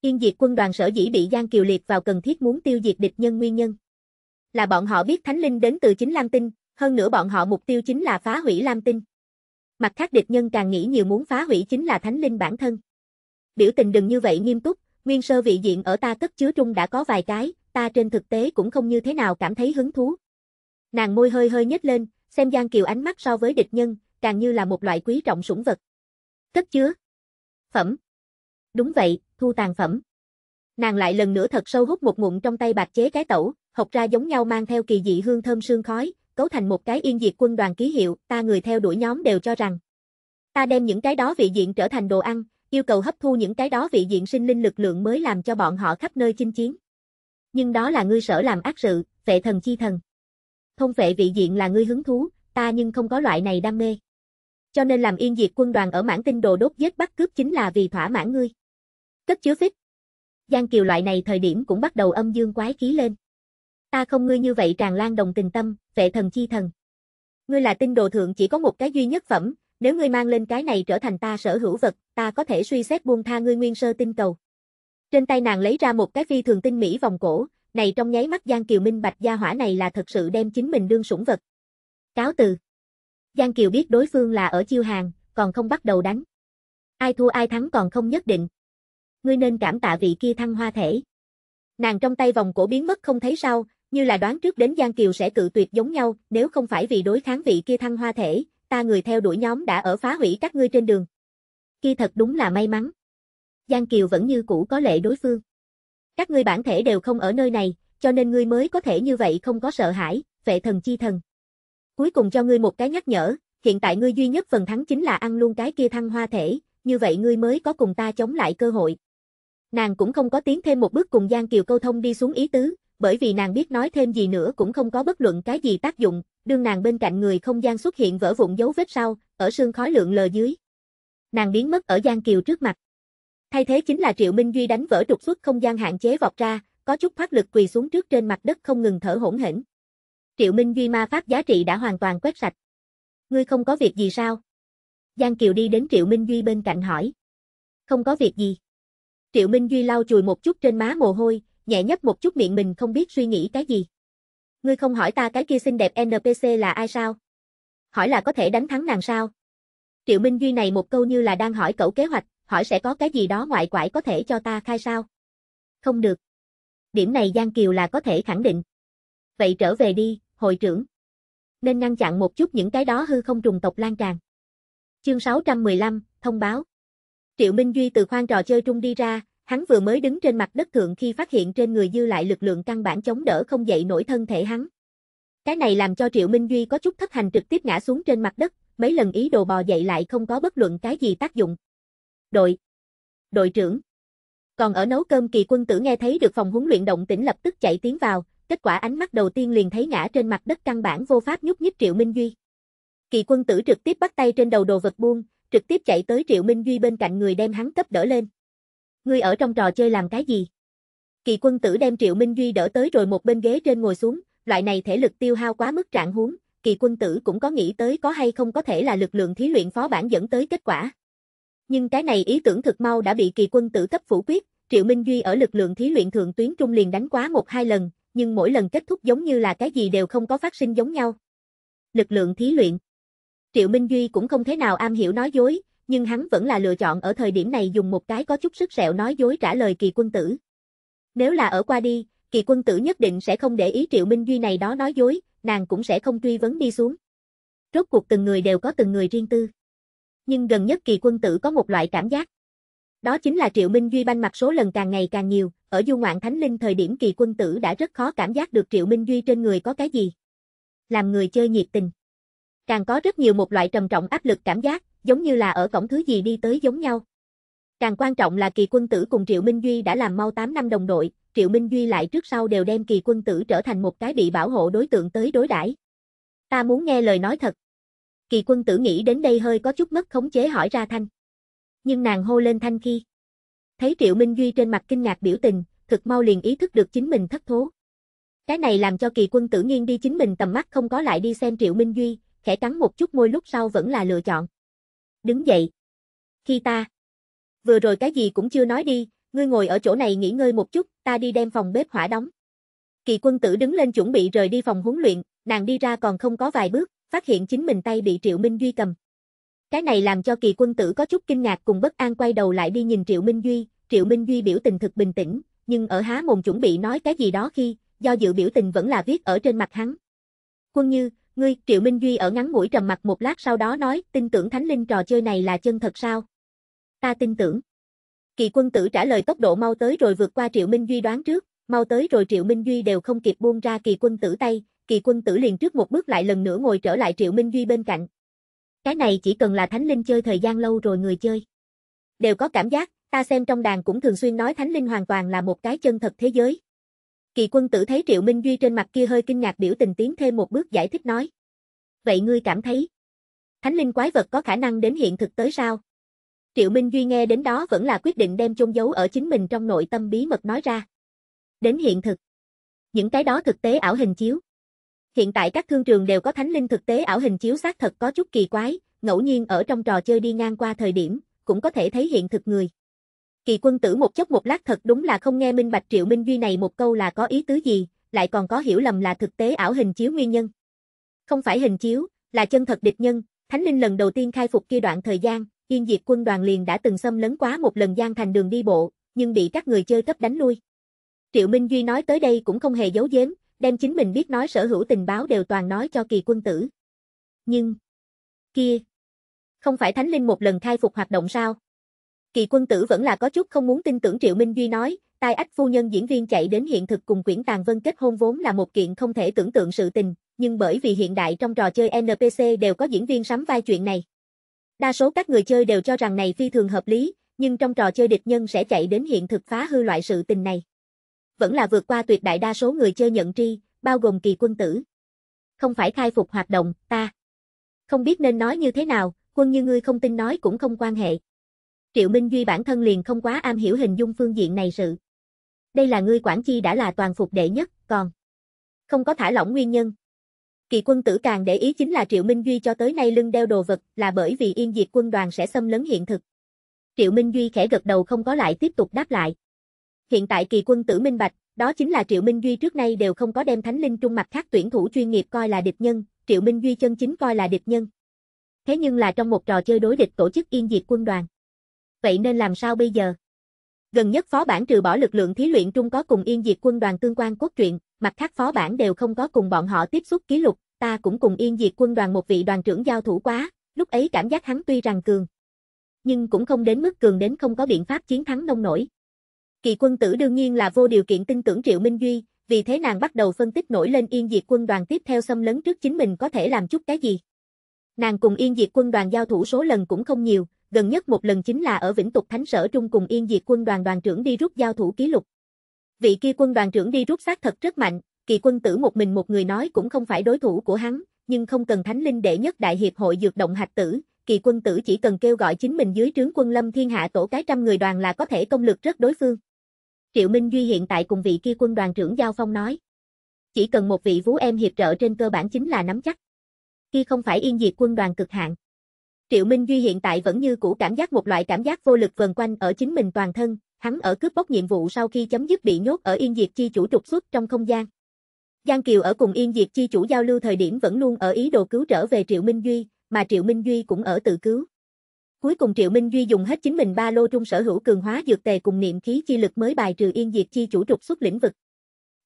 Yên diệt quân đoàn sở dĩ bị Giang Kiều liệt vào cần thiết muốn tiêu diệt địch nhân nguyên nhân. Là bọn họ biết Thánh Linh đến từ chính Lam Tinh, hơn nữa bọn họ mục tiêu chính là phá hủy Lam Tinh. Mặt khác địch nhân càng nghĩ nhiều muốn phá hủy chính là thánh linh bản thân. Biểu tình đừng như vậy nghiêm túc, nguyên sơ vị diện ở ta cất chứa trung đã có vài cái, ta trên thực tế cũng không như thế nào cảm thấy hứng thú. Nàng môi hơi hơi nhếch lên, xem Giang Kiều ánh mắt so với địch nhân, càng như là một loại quý trọng sủng vật. Cất chứa. Phẩm. Đúng vậy, thu tàn phẩm. Nàng lại lần nữa thật sâu hút một ngụm trong tay bạc chế cái tẩu, học ra giống nhau mang theo kỳ dị hương thơm sương khói, cấu thành một cái yên diệt quân đoàn ký hiệu, ta người theo đuổi nhóm đều cho rằng. Ta đem những cái đó vị diện trở thành đồ ăn, yêu cầu hấp thu những cái đó vị diện sinh linh lực lượng mới làm cho bọn họ khắp nơi chinh chiến. Nhưng đó là ngươi sở làm ác sự, vệ thần chi thần. Thông vệ vị diện là ngươi hứng thú, ta nhưng không có loại này đam mê. Cho nên làm yên diệt quân đoàn ở mảng tinh đồ đốt giết bắt cướp chính là vì thỏa mãn ngươi. Cất chứa phích. Giang Kiều loại này thời điểm cũng bắt đầu âm dương quái khí lên. Ta không ngươi như vậy tràn lan đồng tình tâm, vệ thần chi thần. Ngươi là tinh đồ thượng chỉ có một cái duy nhất phẩm, nếu ngươi mang lên cái này trở thành ta sở hữu vật, ta có thể suy xét buông tha ngươi nguyên sơ tinh cầu. Trên tay nàng lấy ra một cái phi thường tinh mỹ vòng cổ, này trong nháy mắt Giang Kiều minh bạch gia hỏa này là thật sự đem chính mình đương sủng vật. Cáo từ. Giang Kiều biết đối phương là ở chiêu hàng, còn không bắt đầu đánh. Ai thua ai thắng còn không nhất định. Ngươi nên cảm tạ vị kia thăng hoa thể. Nàng trong tay vòng cổ biến mất không thấy sau, như là đoán trước đến Giang Kiều sẽ cự tuyệt giống nhau, nếu không phải vì đối kháng vị kia thăng hoa thể, ta người theo đuổi nhóm đã ở phá hủy các ngươi trên đường. Kia thật đúng là may mắn. Giang Kiều vẫn như cũ có lệ đối phương. Các ngươi bản thể đều không ở nơi này, cho nên ngươi mới có thể như vậy không có sợ hãi, vệ thần chi thần. Cuối cùng cho ngươi một cái nhắc nhở, hiện tại ngươi duy nhất phần thắng chính là ăn luôn cái kia thăng hoa thể, như vậy ngươi mới có cùng ta chống lại cơ hội. Nàng cũng không có tiến thêm một bước cùng Giang Kiều câu thông đi xuống ý tứ, bởi vì nàng biết nói thêm gì nữa cũng không có bất luận cái gì tác dụng, đương nàng bên cạnh người không gian xuất hiện vỡ vụn dấu vết sau, ở sương khói lượng lờ dưới. Nàng biến mất ở Giang Kiều trước mặt. Thay thế chính là Triệu Minh Duy đánh vỡ trục xuất không gian hạn chế vọt ra, có chút thoát lực quỳ xuống trước trên mặt đất không ngừng thở hổn hển. Triệu Minh Duy ma pháp giá trị đã hoàn toàn quét sạch. Ngươi không có việc gì sao? Giang Kiều đi đến Triệu Minh Duy bên cạnh hỏi. Không có việc gì. Triệu Minh Duy lau chùi một chút trên má mồ hôi, nhẹ nhất một chút miệng mình không biết suy nghĩ cái gì. Ngươi không hỏi ta cái kia xinh đẹp NPC là ai sao? Hỏi là có thể đánh thắng nàng sao? Triệu Minh Duy này một câu như là đang hỏi cậu kế hoạch, hỏi sẽ có cái gì đó ngoại quải có thể cho ta khai sao? Không được. Điểm này Giang Kiều là có thể khẳng định. Vậy trở về đi, hội trưởng. Nên ngăn chặn một chút những cái đó hư không trùng tộc lan tràn. Chương 615, thông báo. Triệu Minh Duy từ khoang trò chơi trung đi ra, Hắn vừa mới đứng trên mặt đất thượng khi phát hiện trên người dư lại lực lượng căn bản chống đỡ không dậy nổi thân thể hắn. Cái này làm cho Triệu Minh Duy có chút thất hành trực tiếp ngã xuống trên mặt đất, mấy lần ý đồ bò dậy lại không có bất luận cái gì tác dụng. Đội. Đội trưởng. Còn ở nấu cơm kỳ quân tử nghe thấy được phòng huấn luyện động tĩnh lập tức chạy tiến vào, kết quả ánh mắt đầu tiên liền thấy ngã trên mặt đất căn bản vô pháp nhúc nhích Triệu Minh Duy. Kỳ quân tử trực tiếp bắt tay trên đầu đồ vật buông, trực tiếp chạy tới Triệu Minh Duy bên cạnh người đem hắn cấp đỡ lên ngươi ở trong trò chơi làm cái gì? Kỳ quân tử đem Triệu Minh Duy đỡ tới rồi một bên ghế trên ngồi xuống, loại này thể lực tiêu hao quá mức trạng huống, kỳ quân tử cũng có nghĩ tới có hay không có thể là lực lượng thí luyện phó bản dẫn tới kết quả. Nhưng cái này ý tưởng thực mau đã bị kỳ quân tử cấp phủ quyết, Triệu Minh Duy ở lực lượng thí luyện thượng tuyến trung liền đánh quá một hai lần, nhưng mỗi lần kết thúc giống như là cái gì đều không có phát sinh giống nhau. Lực lượng thí luyện Triệu Minh Duy cũng không thế nào am hiểu nói dối, nhưng hắn vẫn là lựa chọn ở thời điểm này dùng một cái có chút sức sẹo nói dối trả lời kỳ quân tử. Nếu là ở qua đi, kỳ quân tử nhất định sẽ không để ý Triệu Minh Duy này đó nói dối, nàng cũng sẽ không truy vấn đi xuống. Rốt cuộc từng người đều có từng người riêng tư. Nhưng gần nhất kỳ quân tử có một loại cảm giác. Đó chính là Triệu Minh Duy banh mặt số lần càng ngày càng nhiều, ở du ngoạn thánh linh thời điểm kỳ quân tử đã rất khó cảm giác được Triệu Minh Duy trên người có cái gì. Làm người chơi nhiệt tình. Càng có rất nhiều một loại trầm trọng áp lực cảm giác, giống như là ở cổng thứ gì đi tới giống nhau. Càng quan trọng là kỳ quân tử cùng Triệu Minh Duy đã làm mau 8 năm đồng đội, Triệu Minh Duy lại trước sau đều đem kỳ quân tử trở thành một cái bị bảo hộ đối tượng tới đối đãi. Ta muốn nghe lời nói thật. Kỳ quân tử nghĩ đến đây hơi có chút mất khống chế hỏi ra thanh. Nhưng nàng hô lên thanh khi. Thấy Triệu Minh Duy trên mặt kinh ngạc biểu tình, thực mau liền ý thức được chính mình thất thố. Cái này làm cho kỳ quân tử nghiêng đi chính mình tầm mắt không có lại đi xem Triệu Minh Duy, khẽ cắn một chút môi lúc sau vẫn là lựa chọn đứng dậy. Khi ta vừa rồi cái gì cũng chưa nói đi, ngươi ngồi ở chỗ này nghỉ ngơi một chút, ta đi đem phòng bếp hỏa đóng. Kỳ quân tử đứng lên chuẩn bị rời đi phòng huấn luyện, nàng đi ra còn không có vài bước, phát hiện chính mình tay bị Triệu Minh Duy cầm. Cái này làm cho kỳ quân tử có chút kinh ngạc cùng bất an quay đầu lại đi nhìn Triệu Minh Duy, Triệu Minh Duy biểu tình thực bình tĩnh, nhưng ở há mồm chuẩn bị nói cái gì đó khi, do dự biểu tình vẫn là viết ở trên mặt hắn. Quân Như, Ngươi, Triệu Minh Duy ở ngắn ngủi trầm mặt một lát sau đó nói, tin tưởng thánh linh trò chơi này là chân thật sao? Ta tin tưởng. Kỳ quân tử trả lời tốc độ mau tới rồi vượt qua Triệu Minh Duy đoán trước, mau tới rồi Triệu Minh Duy đều không kịp buông ra kỳ quân tử tay, kỳ quân tử liền trước một bước lại lần nữa ngồi trở lại Triệu Minh Duy bên cạnh. Cái này chỉ cần là thánh linh chơi thời gian lâu rồi người chơi. Đều có cảm giác, ta xem trong đàn cũng thường xuyên nói thánh linh hoàn toàn là một cái chân thật thế giới, Kỳ quân tử thấy Triệu Minh Duy trên mặt kia hơi kinh ngạc biểu tình tiến thêm một bước giải thích nói. Vậy ngươi cảm thấy, thánh linh quái vật có khả năng đến hiện thực tới sao? Triệu Minh Duy nghe đến đó vẫn là quyết định đem chôn giấu ở chính mình trong nội tâm bí mật nói ra. Đến hiện thực. Những cái đó thực tế ảo hình chiếu. Hiện tại các thương trường đều có thánh linh thực tế ảo hình chiếu xác thật có chút kỳ quái, ngẫu nhiên ở trong trò chơi đi ngang qua thời điểm, cũng có thể thấy hiện thực người. Kỳ quân tử một chốc một lát thật đúng là không nghe minh bạch Triệu Minh Duy này một câu là có ý tứ gì, lại còn có hiểu lầm là thực tế ảo hình chiếu nguyên nhân. Không phải hình chiếu, là chân thật địch nhân, Thánh Linh lần đầu tiên khai phục kia đoạn thời gian, Yên Diệt quân đoàn liền đã từng xâm lấn quá một lần gian thành đường đi bộ, nhưng bị các người chơi cấp đánh lui. Triệu Minh Duy nói tới đây cũng không hề giấu giếm, đem chính mình biết nói sở hữu tình báo đều toàn nói cho kỳ quân tử. Nhưng, kia, không phải Thánh Linh một lần khai phục hoạt động sao, Kỳ quân tử vẫn là có chút không muốn tin tưởng Triệu Minh Duy nói, tai ách phu nhân diễn viên chạy đến hiện thực cùng quyển tàn vân kết hôn vốn là một kiện không thể tưởng tượng sự tình, nhưng bởi vì hiện đại trong trò chơi NPC đều có diễn viên sắm vai chuyện này. Đa số các người chơi đều cho rằng này phi thường hợp lý, nhưng trong trò chơi địch nhân sẽ chạy đến hiện thực phá hư loại sự tình này. Vẫn là vượt qua tuyệt đại đa số người chơi nhận tri, bao gồm kỳ quân tử. Không phải khai phục hoạt động, ta. Không biết nên nói như thế nào, quân như ngươi không tin nói cũng không quan hệ. Triệu Minh Duy bản thân liền không quá am hiểu hình dung phương diện này sự. Đây là ngươi quản chi đã là toàn phục đệ nhất, còn không có thả lỏng nguyên nhân. Kỳ quân tử càng để ý chính là Triệu Minh Duy cho tới nay lưng đeo đồ vật là bởi vì yên diệt quân đoàn sẽ xâm lấn hiện thực. Triệu Minh Duy khẽ gật đầu không có lại tiếp tục đáp lại. Hiện tại kỳ quân tử minh bạch, đó chính là Triệu Minh Duy trước nay đều không có đem thánh linh trung mặt khác tuyển thủ chuyên nghiệp coi là địch nhân, Triệu Minh Duy chân chính coi là địch nhân. Thế nhưng là trong một trò chơi đối địch tổ chức yên diệt quân đoàn vậy nên làm sao bây giờ? Gần nhất phó bản trừ bỏ lực lượng thí luyện trung có cùng yên diệt quân đoàn tương quan cốt truyện, mặt khác phó bản đều không có cùng bọn họ tiếp xúc ký lục, ta cũng cùng yên diệt quân đoàn một vị đoàn trưởng giao thủ quá, lúc ấy cảm giác hắn tuy rằng cường, nhưng cũng không đến mức cường đến không có biện pháp chiến thắng nông nổi. Kỳ quân tử đương nhiên là vô điều kiện tin tưởng Triệu Minh Duy, vì thế nàng bắt đầu phân tích nổi lên yên diệt quân đoàn tiếp theo xâm lấn trước chính mình có thể làm chút cái gì. Nàng cùng yên diệt quân đoàn giao thủ số lần cũng không nhiều, gần nhất một lần chính là ở Vĩnh Tục Thánh Sở Trung cùng Yên Diệt quân đoàn đoàn trưởng đi rút giao thủ ký lục. Vị kia quân đoàn trưởng đi rút xác thật rất mạnh, kỳ quân tử một mình một người nói cũng không phải đối thủ của hắn, nhưng không cần thánh linh đệ nhất đại hiệp hội dược động hạch tử, kỳ quân tử chỉ cần kêu gọi chính mình dưới trướng quân lâm thiên hạ tổ cái trăm người đoàn là có thể công lực rất đối phương. Triệu Minh Duy hiện tại cùng vị kia quân đoàn trưởng Giao Phong nói. Chỉ cần một vị vú em hiệp trợ trên cơ bản chính là nắm chắc. Khi không phải yên diệt quân đoàn cực hạn. Triệu Minh Duy hiện tại vẫn như cũ cảm giác một loại cảm giác vô lực vần quanh ở chính mình toàn thân, hắn ở cướp bóc nhiệm vụ sau khi chấm dứt bị nhốt ở Yên Diệt Chi chủ trục xuất trong không gian. Giang Kiều ở cùng Yên Diệt Chi chủ giao lưu thời điểm vẫn luôn ở ý đồ cứu trở về Triệu Minh Duy, mà Triệu Minh Duy cũng ở tự cứu. Cuối cùng Triệu Minh Duy dùng hết chính mình ba lô trung sở hữu cường hóa dược tề cùng niệm khí chi lực mới bài trừ Yên Diệt Chi chủ trục xuất lĩnh vực.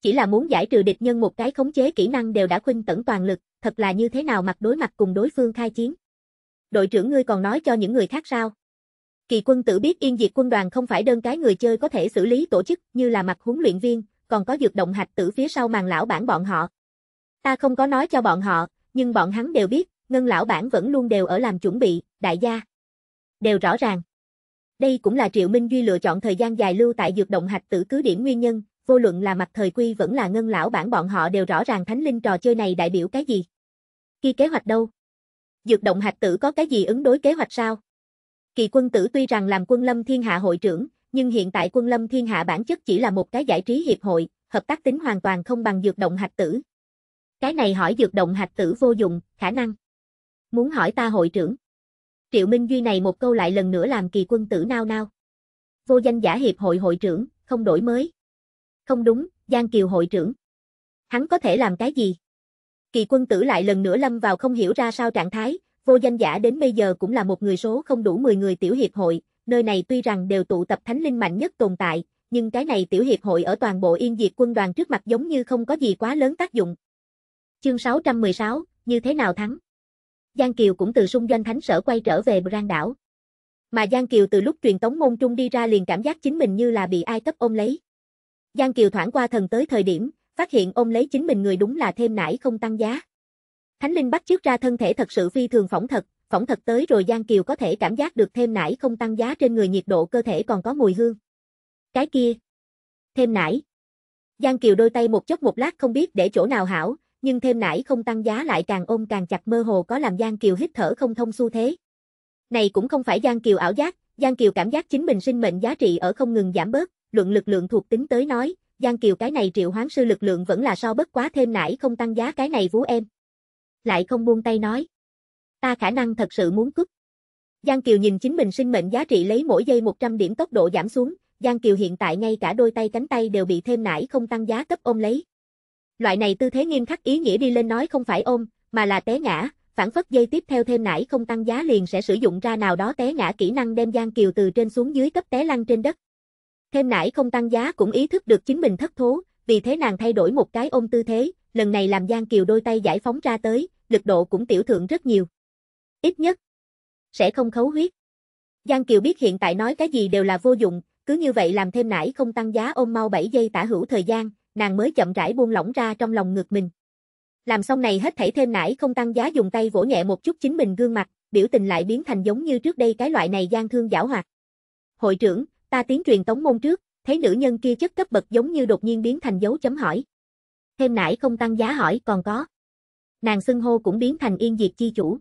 Chỉ là muốn giải trừ địch nhân một cái khống chế kỹ năng đều đã khuynh tận toàn lực, thật là như thế nào mặt đối mặt cùng đối phương khai chiến đội trưởng ngươi còn nói cho những người khác sao? Kỳ quân tử biết yên diệt quân đoàn không phải đơn cái người chơi có thể xử lý tổ chức như là mặt huấn luyện viên, còn có dược động hạch tử phía sau màn lão bản bọn họ. Ta không có nói cho bọn họ, nhưng bọn hắn đều biết, ngân lão bản vẫn luôn đều ở làm chuẩn bị, đại gia. Đều rõ ràng. Đây cũng là Triệu Minh Duy lựa chọn thời gian dài lưu tại dược động hạch tử cứ điểm nguyên nhân, vô luận là mặt thời quy vẫn là ngân lão bản bọn họ đều rõ ràng thánh linh trò chơi này đại biểu cái gì. Khi kế hoạch đâu? Dược động hạch tử có cái gì ứng đối kế hoạch sao? Kỳ quân tử tuy rằng làm quân lâm thiên hạ hội trưởng, nhưng hiện tại quân lâm thiên hạ bản chất chỉ là một cái giải trí hiệp hội, hợp tác tính hoàn toàn không bằng dược động hạch tử. Cái này hỏi dược động hạch tử vô dụng, khả năng. Muốn hỏi ta hội trưởng. Triệu Minh Duy này một câu lại lần nữa làm kỳ quân tử nao nao. Vô danh giả hiệp hội hội trưởng, không đổi mới. Không đúng, Giang Kiều hội trưởng. Hắn có thể làm cái gì? kỳ quân tử lại lần nữa lâm vào không hiểu ra sao trạng thái, vô danh giả đến bây giờ cũng là một người số không đủ 10 người tiểu hiệp hội, nơi này tuy rằng đều tụ tập thánh linh mạnh nhất tồn tại, nhưng cái này tiểu hiệp hội ở toàn bộ yên diệt quân đoàn trước mặt giống như không có gì quá lớn tác dụng. Chương 616, như thế nào thắng? Giang Kiều cũng từ sung doanh thánh sở quay trở về Brang đảo. Mà Giang Kiều từ lúc truyền tống môn trung đi ra liền cảm giác chính mình như là bị ai cấp ôm lấy. Giang Kiều thoảng qua thần tới thời điểm, phát hiện ôm lấy chính mình người đúng là thêm nải không tăng giá. Thánh Linh bắt trước ra thân thể thật sự phi thường phỏng thật, phỏng thật tới rồi Giang Kiều có thể cảm giác được thêm nải không tăng giá trên người nhiệt độ cơ thể còn có mùi hương. Cái kia, thêm nải. Giang Kiều đôi tay một chốc một lát không biết để chỗ nào hảo, nhưng thêm nải không tăng giá lại càng ôm càng chặt mơ hồ có làm Giang Kiều hít thở không thông xu thế. Này cũng không phải Giang Kiều ảo giác, Giang Kiều cảm giác chính mình sinh mệnh giá trị ở không ngừng giảm bớt, luận lực lượng thuộc tính tới nói, Giang Kiều cái này triệu hoán sư lực lượng vẫn là so bất quá thêm nãy không tăng giá cái này vú em. Lại không buông tay nói. Ta khả năng thật sự muốn cướp Giang Kiều nhìn chính mình sinh mệnh giá trị lấy mỗi giây 100 điểm tốc độ giảm xuống, Giang Kiều hiện tại ngay cả đôi tay cánh tay đều bị thêm nãy không tăng giá cấp ôm lấy. Loại này tư thế nghiêm khắc ý nghĩa đi lên nói không phải ôm, mà là té ngã, phản phất dây tiếp theo thêm nãy không tăng giá liền sẽ sử dụng ra nào đó té ngã kỹ năng đem Giang Kiều từ trên xuống dưới cấp té lăn trên đất. Thêm nải không tăng giá cũng ý thức được chính mình thất thố, vì thế nàng thay đổi một cái ôm tư thế, lần này làm Giang Kiều đôi tay giải phóng ra tới, lực độ cũng tiểu thượng rất nhiều. Ít nhất, sẽ không khấu huyết. Giang Kiều biết hiện tại nói cái gì đều là vô dụng, cứ như vậy làm thêm nải không tăng giá ôm mau 7 giây tả hữu thời gian, nàng mới chậm rãi buông lỏng ra trong lòng ngực mình. Làm xong này hết thảy thêm nải không tăng giá dùng tay vỗ nhẹ một chút chính mình gương mặt, biểu tình lại biến thành giống như trước đây cái loại này gian thương giảo hoạt. Hội trưởng, ta tiến truyền tống môn trước, thấy nữ nhân kia chất cấp bậc giống như đột nhiên biến thành dấu chấm hỏi. Thêm nãy không tăng giá hỏi còn có. Nàng xưng hô cũng biến thành yên diệt chi chủ.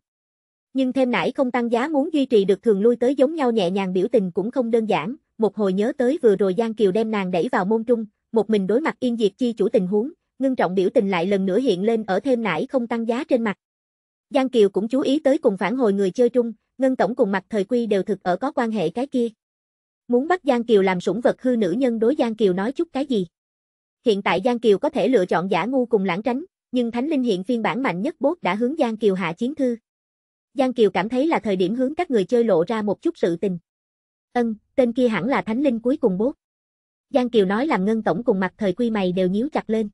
Nhưng thêm nãy không tăng giá muốn duy trì được thường lui tới giống nhau nhẹ nhàng biểu tình cũng không đơn giản, một hồi nhớ tới vừa rồi Giang Kiều đem nàng đẩy vào môn trung, một mình đối mặt yên diệt chi chủ tình huống, ngưng trọng biểu tình lại lần nữa hiện lên ở thêm nãy không tăng giá trên mặt. Giang Kiều cũng chú ý tới cùng phản hồi người chơi trung, Ngân Tổng cùng mặt thời quy đều thực ở có quan hệ cái kia. Muốn bắt Giang Kiều làm sủng vật hư nữ nhân đối Giang Kiều nói chút cái gì? Hiện tại Giang Kiều có thể lựa chọn giả ngu cùng lãng tránh, nhưng Thánh Linh hiện phiên bản mạnh nhất bốt đã hướng Giang Kiều hạ chiến thư. Giang Kiều cảm thấy là thời điểm hướng các người chơi lộ ra một chút sự tình. Ân, tên kia hẳn là Thánh Linh cuối cùng bốt. Giang Kiều nói làm ngân tổng cùng mặt thời quy mày đều nhíu chặt lên.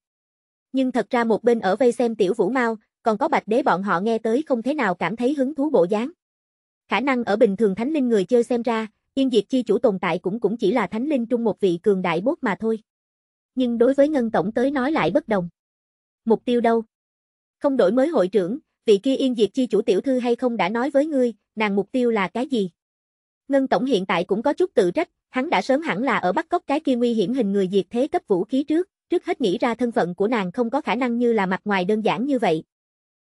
Nhưng thật ra một bên ở vây xem tiểu vũ mau, còn có bạch đế bọn họ nghe tới không thế nào cảm thấy hứng thú bộ dáng. Khả năng ở bình thường thánh linh người chơi xem ra, Yên Diệt Chi chủ tồn tại cũng cũng chỉ là thánh linh trung một vị cường đại bốt mà thôi. Nhưng đối với Ngân Tổng tới nói lại bất đồng. Mục tiêu đâu? Không đổi mới hội trưởng, vị kia Yên Diệt Chi chủ tiểu thư hay không đã nói với ngươi, nàng mục tiêu là cái gì? Ngân Tổng hiện tại cũng có chút tự trách, hắn đã sớm hẳn là ở bắt cóc cái kia nguy hiểm hình người diệt thế cấp vũ khí trước, trước hết nghĩ ra thân phận của nàng không có khả năng như là mặt ngoài đơn giản như vậy.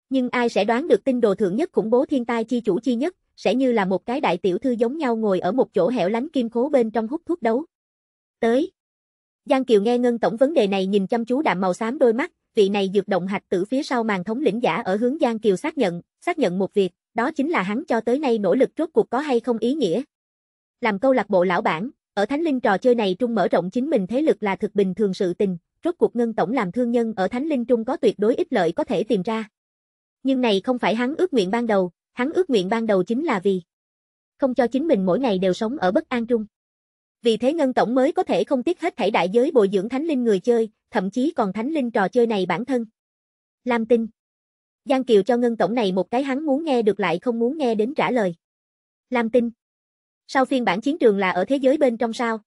Nhưng ai sẽ đoán được tinh đồ thượng nhất khủng bố thiên tai chi chủ chi nhất, sẽ như là một cái đại tiểu thư giống nhau ngồi ở một chỗ hẻo lánh kim khố bên trong hút thuốc đấu. Tới. Giang Kiều nghe Ngân Tổng vấn đề này nhìn chăm chú đạm màu xám đôi mắt, vị này dược động hạch tử phía sau màn thống lĩnh giả ở hướng Giang Kiều xác nhận, xác nhận một việc, đó chính là hắn cho tới nay nỗ lực rốt cuộc có hay không ý nghĩa. Làm câu lạc bộ lão bản, ở Thánh Linh trò chơi này trung mở rộng chính mình thế lực là thực bình thường sự tình, rốt cuộc Ngân Tổng làm thương nhân ở Thánh Linh trung có tuyệt đối ích lợi có thể tìm ra. Nhưng này không phải hắn ước nguyện ban đầu, Hắn ước nguyện ban đầu chính là vì không cho chính mình mỗi ngày đều sống ở bất an trung. Vì thế Ngân Tổng mới có thể không tiếc hết thảy đại giới bồi dưỡng thánh linh người chơi, thậm chí còn thánh linh trò chơi này bản thân. Lam tin. Giang Kiều cho Ngân Tổng này một cái hắn muốn nghe được lại không muốn nghe đến trả lời. Lam tin. Sau phiên bản chiến trường là ở thế giới bên trong sao?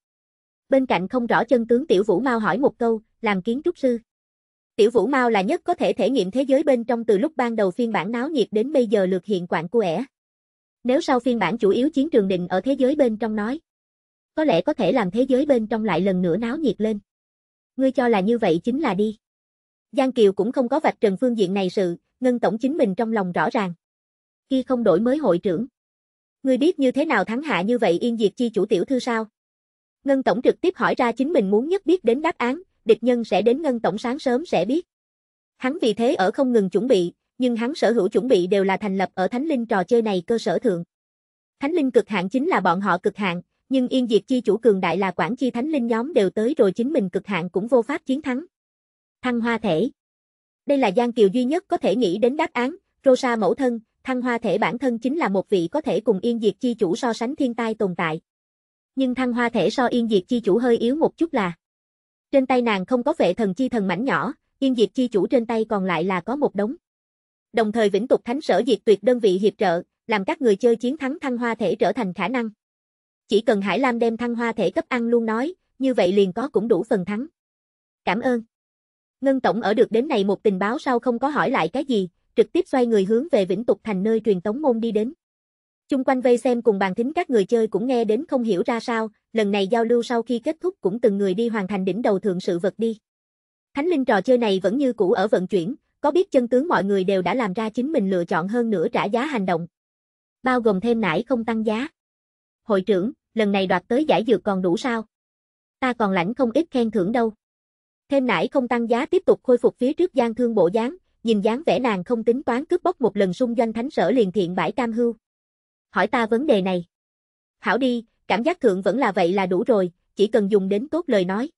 Bên cạnh không rõ chân tướng Tiểu Vũ Mao hỏi một câu, làm kiến trúc sư. Tiểu Vũ Mao là nhất có thể thể nghiệm thế giới bên trong từ lúc ban đầu phiên bản náo nhiệt đến bây giờ lượt hiện quạng của ẻ. Nếu sau phiên bản chủ yếu chiến trường định ở thế giới bên trong nói, có lẽ có thể làm thế giới bên trong lại lần nữa náo nhiệt lên. Ngươi cho là như vậy chính là đi. Giang Kiều cũng không có vạch trần phương diện này sự, ngân tổng chính mình trong lòng rõ ràng. Khi không đổi mới hội trưởng. Ngươi biết như thế nào thắng hạ như vậy yên diệt chi chủ tiểu thư sao? Ngân tổng trực tiếp hỏi ra chính mình muốn nhất biết đến đáp án, địch nhân sẽ đến ngân tổng sáng sớm sẽ biết. Hắn vì thế ở không ngừng chuẩn bị, nhưng hắn sở hữu chuẩn bị đều là thành lập ở thánh linh trò chơi này cơ sở thượng. Thánh linh cực hạn chính là bọn họ cực hạn, nhưng yên diệt chi chủ cường đại là quản chi thánh linh nhóm đều tới rồi chính mình cực hạn cũng vô pháp chiến thắng. Thăng hoa thể Đây là Giang Kiều duy nhất có thể nghĩ đến đáp án, Rosa mẫu thân, thăng hoa thể bản thân chính là một vị có thể cùng yên diệt chi chủ so sánh thiên tai tồn tại. Nhưng thăng hoa thể so yên diệt chi chủ hơi yếu một chút là trên tay nàng không có vệ thần chi thần mảnh nhỏ, yên diệt chi chủ trên tay còn lại là có một đống. Đồng thời vĩnh tục thánh sở diệt tuyệt đơn vị hiệp trợ, làm các người chơi chiến thắng thăng hoa thể trở thành khả năng. Chỉ cần Hải Lam đem thăng hoa thể cấp ăn luôn nói, như vậy liền có cũng đủ phần thắng. Cảm ơn. Ngân Tổng ở được đến này một tình báo sau không có hỏi lại cái gì, trực tiếp xoay người hướng về Vĩnh Tục Thành nơi truyền tống môn đi đến. Chung quanh vây xem cùng bàn thính các người chơi cũng nghe đến không hiểu ra sao, lần này giao lưu sau khi kết thúc cũng từng người đi hoàn thành đỉnh đầu thượng sự vật đi. Thánh linh trò chơi này vẫn như cũ ở vận chuyển, có biết chân tướng mọi người đều đã làm ra chính mình lựa chọn hơn nữa trả giá hành động. Bao gồm thêm nải không tăng giá. Hội trưởng, lần này đoạt tới giải dược còn đủ sao? Ta còn lãnh không ít khen thưởng đâu. Thêm nải không tăng giá tiếp tục khôi phục phía trước gian thương bộ dáng, nhìn dáng vẻ nàng không tính toán cướp bóc một lần xung doanh thánh sở liền thiện bãi cam hưu. Hỏi ta vấn đề này. Hảo đi, cảm giác thượng vẫn là vậy là đủ rồi, chỉ cần dùng đến tốt lời nói.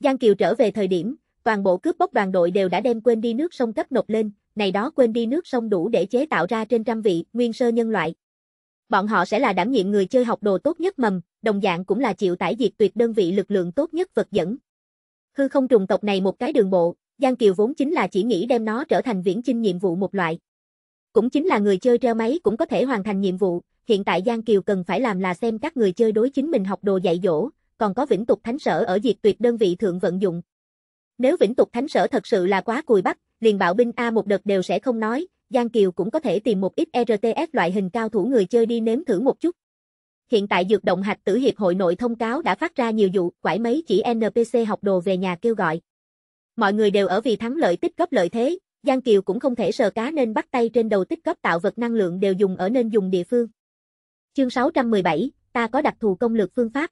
Giang Kiều trở về thời điểm, toàn bộ cướp bóc đoàn đội đều đã đem quên đi nước sông cấp nộp lên, này đó quên đi nước sông đủ để chế tạo ra trên trăm vị nguyên sơ nhân loại. Bọn họ sẽ là đảm nhiệm người chơi học đồ tốt nhất mầm, đồng dạng cũng là chịu tải diệt tuyệt đơn vị lực lượng tốt nhất vật dẫn. Hư không trùng tộc này một cái đường bộ, Giang Kiều vốn chính là chỉ nghĩ đem nó trở thành viễn chinh nhiệm vụ một loại. Cũng chính là người chơi treo máy cũng có thể hoàn thành nhiệm vụ, hiện tại Giang Kiều cần phải làm là xem các người chơi đối chính mình học đồ dạy dỗ, còn có vĩnh tục thánh sở ở diệt tuyệt đơn vị thượng vận dụng. Nếu vĩnh tục thánh sở thật sự là quá cùi bắp, liền bảo binh A một đợt đều sẽ không nói, Giang Kiều cũng có thể tìm một ít e RTS loại hình cao thủ người chơi đi nếm thử một chút. Hiện tại dược động hạch tử hiệp hội nội thông cáo đã phát ra nhiều vụ quải mấy chỉ NPC học đồ về nhà kêu gọi. Mọi người đều ở vì thắng lợi tích cấp lợi thế, Giang Kiều cũng không thể sờ cá nên bắt tay trên đầu tích cấp tạo vật năng lượng đều dùng ở nên dùng địa phương. Chương 617, ta có đặc thù công lược phương pháp.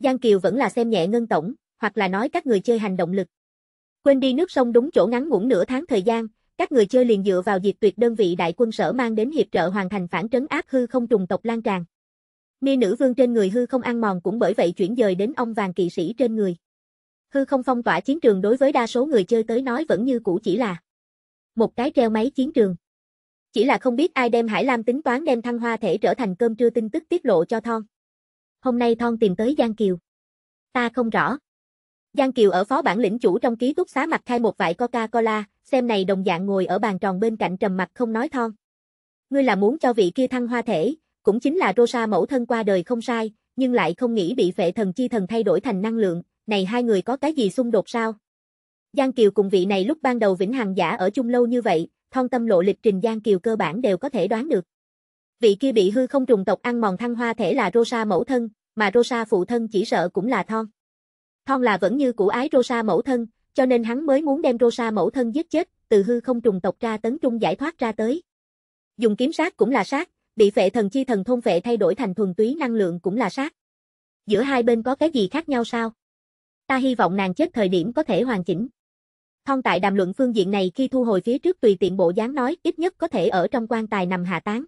Giang Kiều vẫn là xem nhẹ ngân tổng, hoặc là nói các người chơi hành động lực. Quên đi nước sông đúng chỗ ngắn ngủn nửa tháng thời gian, các người chơi liền dựa vào diệt tuyệt đơn vị đại quân sở mang đến hiệp trợ hoàn thành phản trấn áp hư không trùng tộc lan tràn. Ni nữ vương trên người hư không ăn mòn cũng bởi vậy chuyển dời đến ông vàng kỵ sĩ trên người. Hư không phong tỏa chiến trường đối với đa số người chơi tới nói vẫn như cũ chỉ là một cái treo máy chiến trường. Chỉ là không biết ai đem Hải Lam tính toán đem thăng hoa thể trở thành cơm trưa tin tức tiết lộ cho Thon. Hôm nay Thon tìm tới Giang Kiều. Ta không rõ. Giang Kiều ở phó bản lĩnh chủ trong ký túc xá mặt khai một vại Coca-Cola, xem này đồng dạng ngồi ở bàn tròn bên cạnh trầm mặt không nói Thon. Ngươi là muốn cho vị kia thăng hoa thể, cũng chính là Rosa mẫu thân qua đời không sai, nhưng lại không nghĩ bị vệ thần chi thần thay đổi thành năng lượng, này hai người có cái gì xung đột sao? Giang Kiều cùng vị này lúc ban đầu Vĩnh Hằng giả ở chung lâu như vậy, thon tâm lộ lịch trình Giang Kiều cơ bản đều có thể đoán được. Vị kia bị hư không trùng tộc ăn mòn thăng hoa thể là Rosa mẫu thân, mà Rosa phụ thân chỉ sợ cũng là thon. Thon là vẫn như củ ái Rosa mẫu thân, cho nên hắn mới muốn đem Rosa mẫu thân giết chết, từ hư không trùng tộc ra tấn trung giải thoát ra tới. Dùng kiếm sát cũng là sát, bị phệ thần chi thần thôn phệ thay đổi thành thuần túy năng lượng cũng là sát. Giữa hai bên có cái gì khác nhau sao? Ta hy vọng nàng chết thời điểm có thể hoàn chỉnh. Thon tại đàm luận phương diện này khi thu hồi phía trước tùy tiện bộ dáng nói ít nhất có thể ở trong quan tài nằm hạ tán.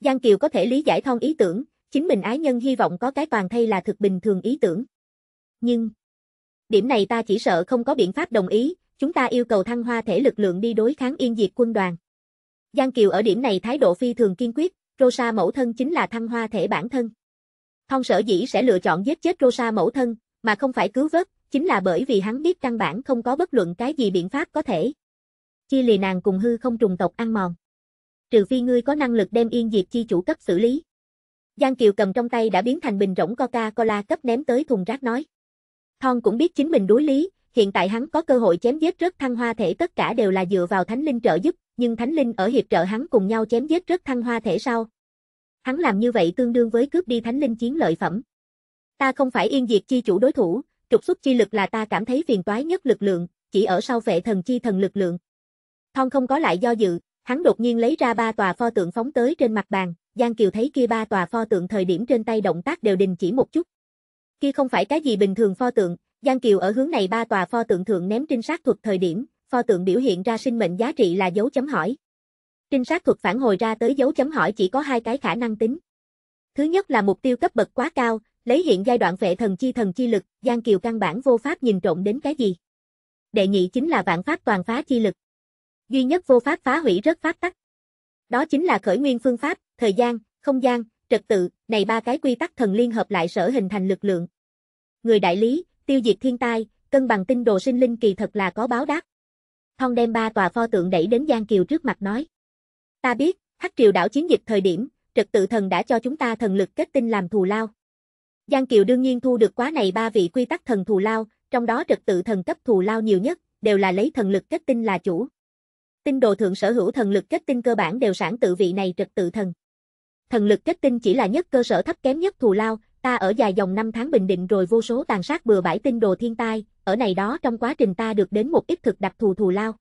Giang Kiều có thể lý giải Thon ý tưởng, chính mình ái nhân hy vọng có cái toàn thay là thực bình thường ý tưởng. Nhưng, điểm này ta chỉ sợ không có biện pháp đồng ý, chúng ta yêu cầu thăng hoa thể lực lượng đi đối kháng yên diệt quân đoàn. Giang Kiều ở điểm này thái độ phi thường kiên quyết, Rosa mẫu thân chính là thăng hoa thể bản thân. Thong sở dĩ sẽ lựa chọn giết chết Rosa mẫu thân, mà không phải cứu vớt, chính là bởi vì hắn biết căn bản không có bất luận cái gì biện pháp có thể. Chia lì nàng cùng hư không trùng tộc ăn mòn. Trừ phi ngươi có năng lực đem yên diệt chi chủ cấp xử lý. Giang Kiều cầm trong tay đã biến thành bình rỗng Coca-Cola cấp ném tới thùng rác nói. Thon cũng biết chính mình đối lý, hiện tại hắn có cơ hội chém giết rất thăng hoa thể tất cả đều là dựa vào thánh linh trợ giúp, nhưng thánh linh ở hiệp trợ hắn cùng nhau chém giết rất thăng hoa thể sau. Hắn làm như vậy tương đương với cướp đi thánh linh chiến lợi phẩm. Ta không phải yên diệt chi chủ đối thủ, trục xuất chi lực là ta cảm thấy phiền toái nhất lực lượng, chỉ ở sau vệ thần chi thần lực lượng. thong không có lại do dự, hắn đột nhiên lấy ra ba tòa pho tượng phóng tới trên mặt bàn, Giang Kiều thấy kia ba tòa pho tượng thời điểm trên tay động tác đều đình chỉ một chút. Kia không phải cái gì bình thường pho tượng, Giang Kiều ở hướng này ba tòa pho tượng thượng ném trinh sát thuật thời điểm, pho tượng biểu hiện ra sinh mệnh giá trị là dấu chấm hỏi. Trinh sát thuật phản hồi ra tới dấu chấm hỏi chỉ có hai cái khả năng tính. Thứ nhất là mục tiêu cấp bậc quá cao, lấy hiện giai đoạn vệ thần chi thần chi lực, Giang Kiều căn bản vô pháp nhìn trộn đến cái gì. Đệ nhị chính là vạn pháp toàn phá chi lực. Duy nhất vô pháp phá hủy rất pháp tắc. Đó chính là khởi nguyên phương pháp, thời gian, không gian, trật tự, này ba cái quy tắc thần liên hợp lại sở hình thành lực lượng. Người đại lý, tiêu diệt thiên tai, cân bằng tinh đồ sinh linh kỳ thật là có báo đáp. Thong đem ba tòa pho tượng đẩy đến Giang Kiều trước mặt nói. Ta biết, Hắc Triều đảo chiến dịch thời điểm, trật tự thần đã cho chúng ta thần lực kết tinh làm thù lao. Giang Kiều đương nhiên thu được quá này ba vị quy tắc thần thù lao, trong đó trật tự thần cấp thù lao nhiều nhất, đều là lấy thần lực kết tinh là chủ. Tinh đồ thượng sở hữu thần lực kết tinh cơ bản đều sản tự vị này trật tự thần. Thần lực kết tinh chỉ là nhất cơ sở thấp kém nhất thù lao, ta ở dài dòng năm tháng bình định rồi vô số tàn sát bừa bãi tinh đồ thiên tai, ở này đó trong quá trình ta được đến một ít thực đặc thù thù lao.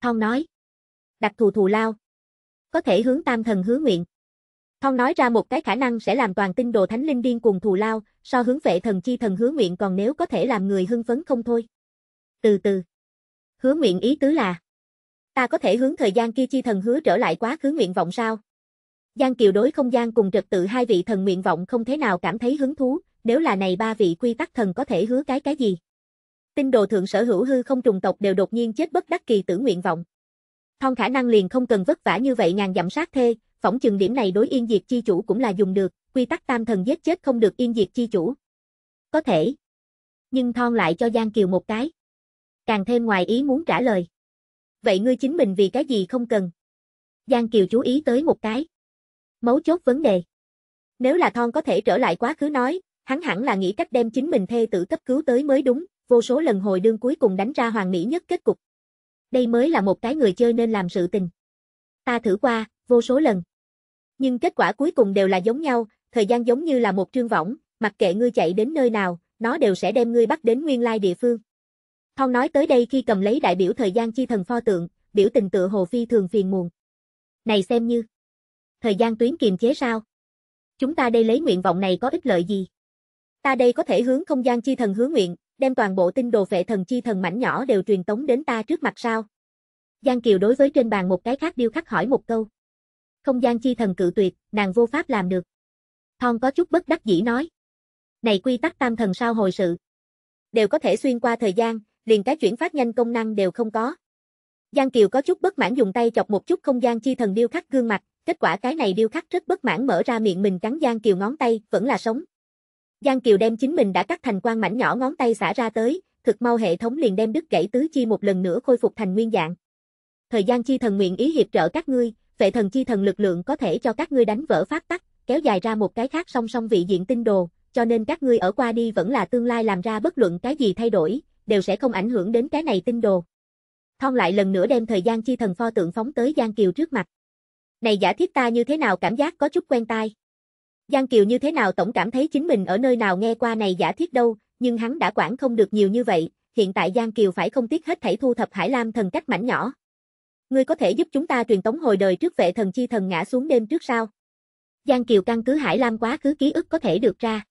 Thong nói, đặc thù thù lao, có thể hướng tam thần hứa nguyện. Thong nói ra một cái khả năng sẽ làm toàn tinh đồ thánh linh điên cuồng thù lao, so hướng vệ thần chi thần hứa nguyện còn nếu có thể làm người hưng phấn không thôi. Từ từ. Hứa nguyện ý tứ là. Ta có thể hướng thời gian kia chi thần hứa trở lại quá khứ nguyện vọng sao? Giang Kiều đối không gian cùng trật tự hai vị thần nguyện vọng không thế nào cảm thấy hứng thú, nếu là này ba vị quy tắc thần có thể hứa cái cái gì? Tinh đồ thượng sở hữu hư không trùng tộc đều đột nhiên chết bất đắc kỳ tử nguyện vọng. Thong khả năng liền không cần vất vả như vậy ngàn dặm sát thê, phỏng chừng điểm này đối yên diệt chi chủ cũng là dùng được, quy tắc tam thần giết chết không được yên diệt chi chủ. Có thể. Nhưng thon lại cho Giang Kiều một cái. Càng thêm ngoài ý muốn trả lời. Vậy ngươi chính mình vì cái gì không cần? Giang Kiều chú ý tới một cái. Mấu chốt vấn đề. Nếu là thon có thể trở lại quá khứ nói, hắn hẳn là nghĩ cách đem chính mình thê tử cấp cứu tới mới đúng, vô số lần hồi đương cuối cùng đánh ra hoàng mỹ nhất kết cục. Đây mới là một cái người chơi nên làm sự tình. Ta thử qua, vô số lần. Nhưng kết quả cuối cùng đều là giống nhau, thời gian giống như là một trương võng, mặc kệ ngươi chạy đến nơi nào, nó đều sẽ đem ngươi bắt đến nguyên lai địa phương. Thon nói tới đây khi cầm lấy đại biểu thời gian chi thần pho tượng, biểu tình tựa hồ phi thường phiền muộn. Này xem như, thời gian tuyến kiềm chế sao? Chúng ta đây lấy nguyện vọng này có ích lợi gì? Ta đây có thể hướng không gian chi thần hứa nguyện, đem toàn bộ tinh đồ phệ thần chi thần mảnh nhỏ đều truyền tống đến ta trước mặt sao? Giang Kiều đối với trên bàn một cái khác điêu khắc hỏi một câu không gian chi thần cự tuyệt, nàng vô pháp làm được. Thon có chút bất đắc dĩ nói. Này quy tắc tam thần sao hồi sự. Đều có thể xuyên qua thời gian, liền cái chuyển phát nhanh công năng đều không có. Giang Kiều có chút bất mãn dùng tay chọc một chút không gian chi thần điêu khắc gương mặt, kết quả cái này điêu khắc rất bất mãn mở ra miệng mình cắn Giang Kiều ngón tay, vẫn là sống. Giang Kiều đem chính mình đã cắt thành quan mảnh nhỏ ngón tay xả ra tới, thực mau hệ thống liền đem đứt gãy tứ chi một lần nữa khôi phục thành nguyên dạng. Thời gian chi thần nguyện ý hiệp trợ các ngươi, vệ thần chi thần lực lượng có thể cho các ngươi đánh vỡ phát tắc, kéo dài ra một cái khác song song vị diện tinh đồ, cho nên các ngươi ở qua đi vẫn là tương lai làm ra bất luận cái gì thay đổi, đều sẽ không ảnh hưởng đến cái này tinh đồ. Thong lại lần nữa đem thời gian chi thần pho tượng phóng tới Giang Kiều trước mặt. Này giả thiết ta như thế nào cảm giác có chút quen tai. Giang Kiều như thế nào tổng cảm thấy chính mình ở nơi nào nghe qua này giả thiết đâu, nhưng hắn đã quản không được nhiều như vậy, hiện tại Giang Kiều phải không tiếc hết thảy thu thập Hải Lam thần cách mảnh nhỏ, ngươi có thể giúp chúng ta truyền tống hồi đời trước vệ thần chi thần ngã xuống đêm trước sao? Giang Kiều căn cứ Hải Lam quá cứ ký ức có thể được ra.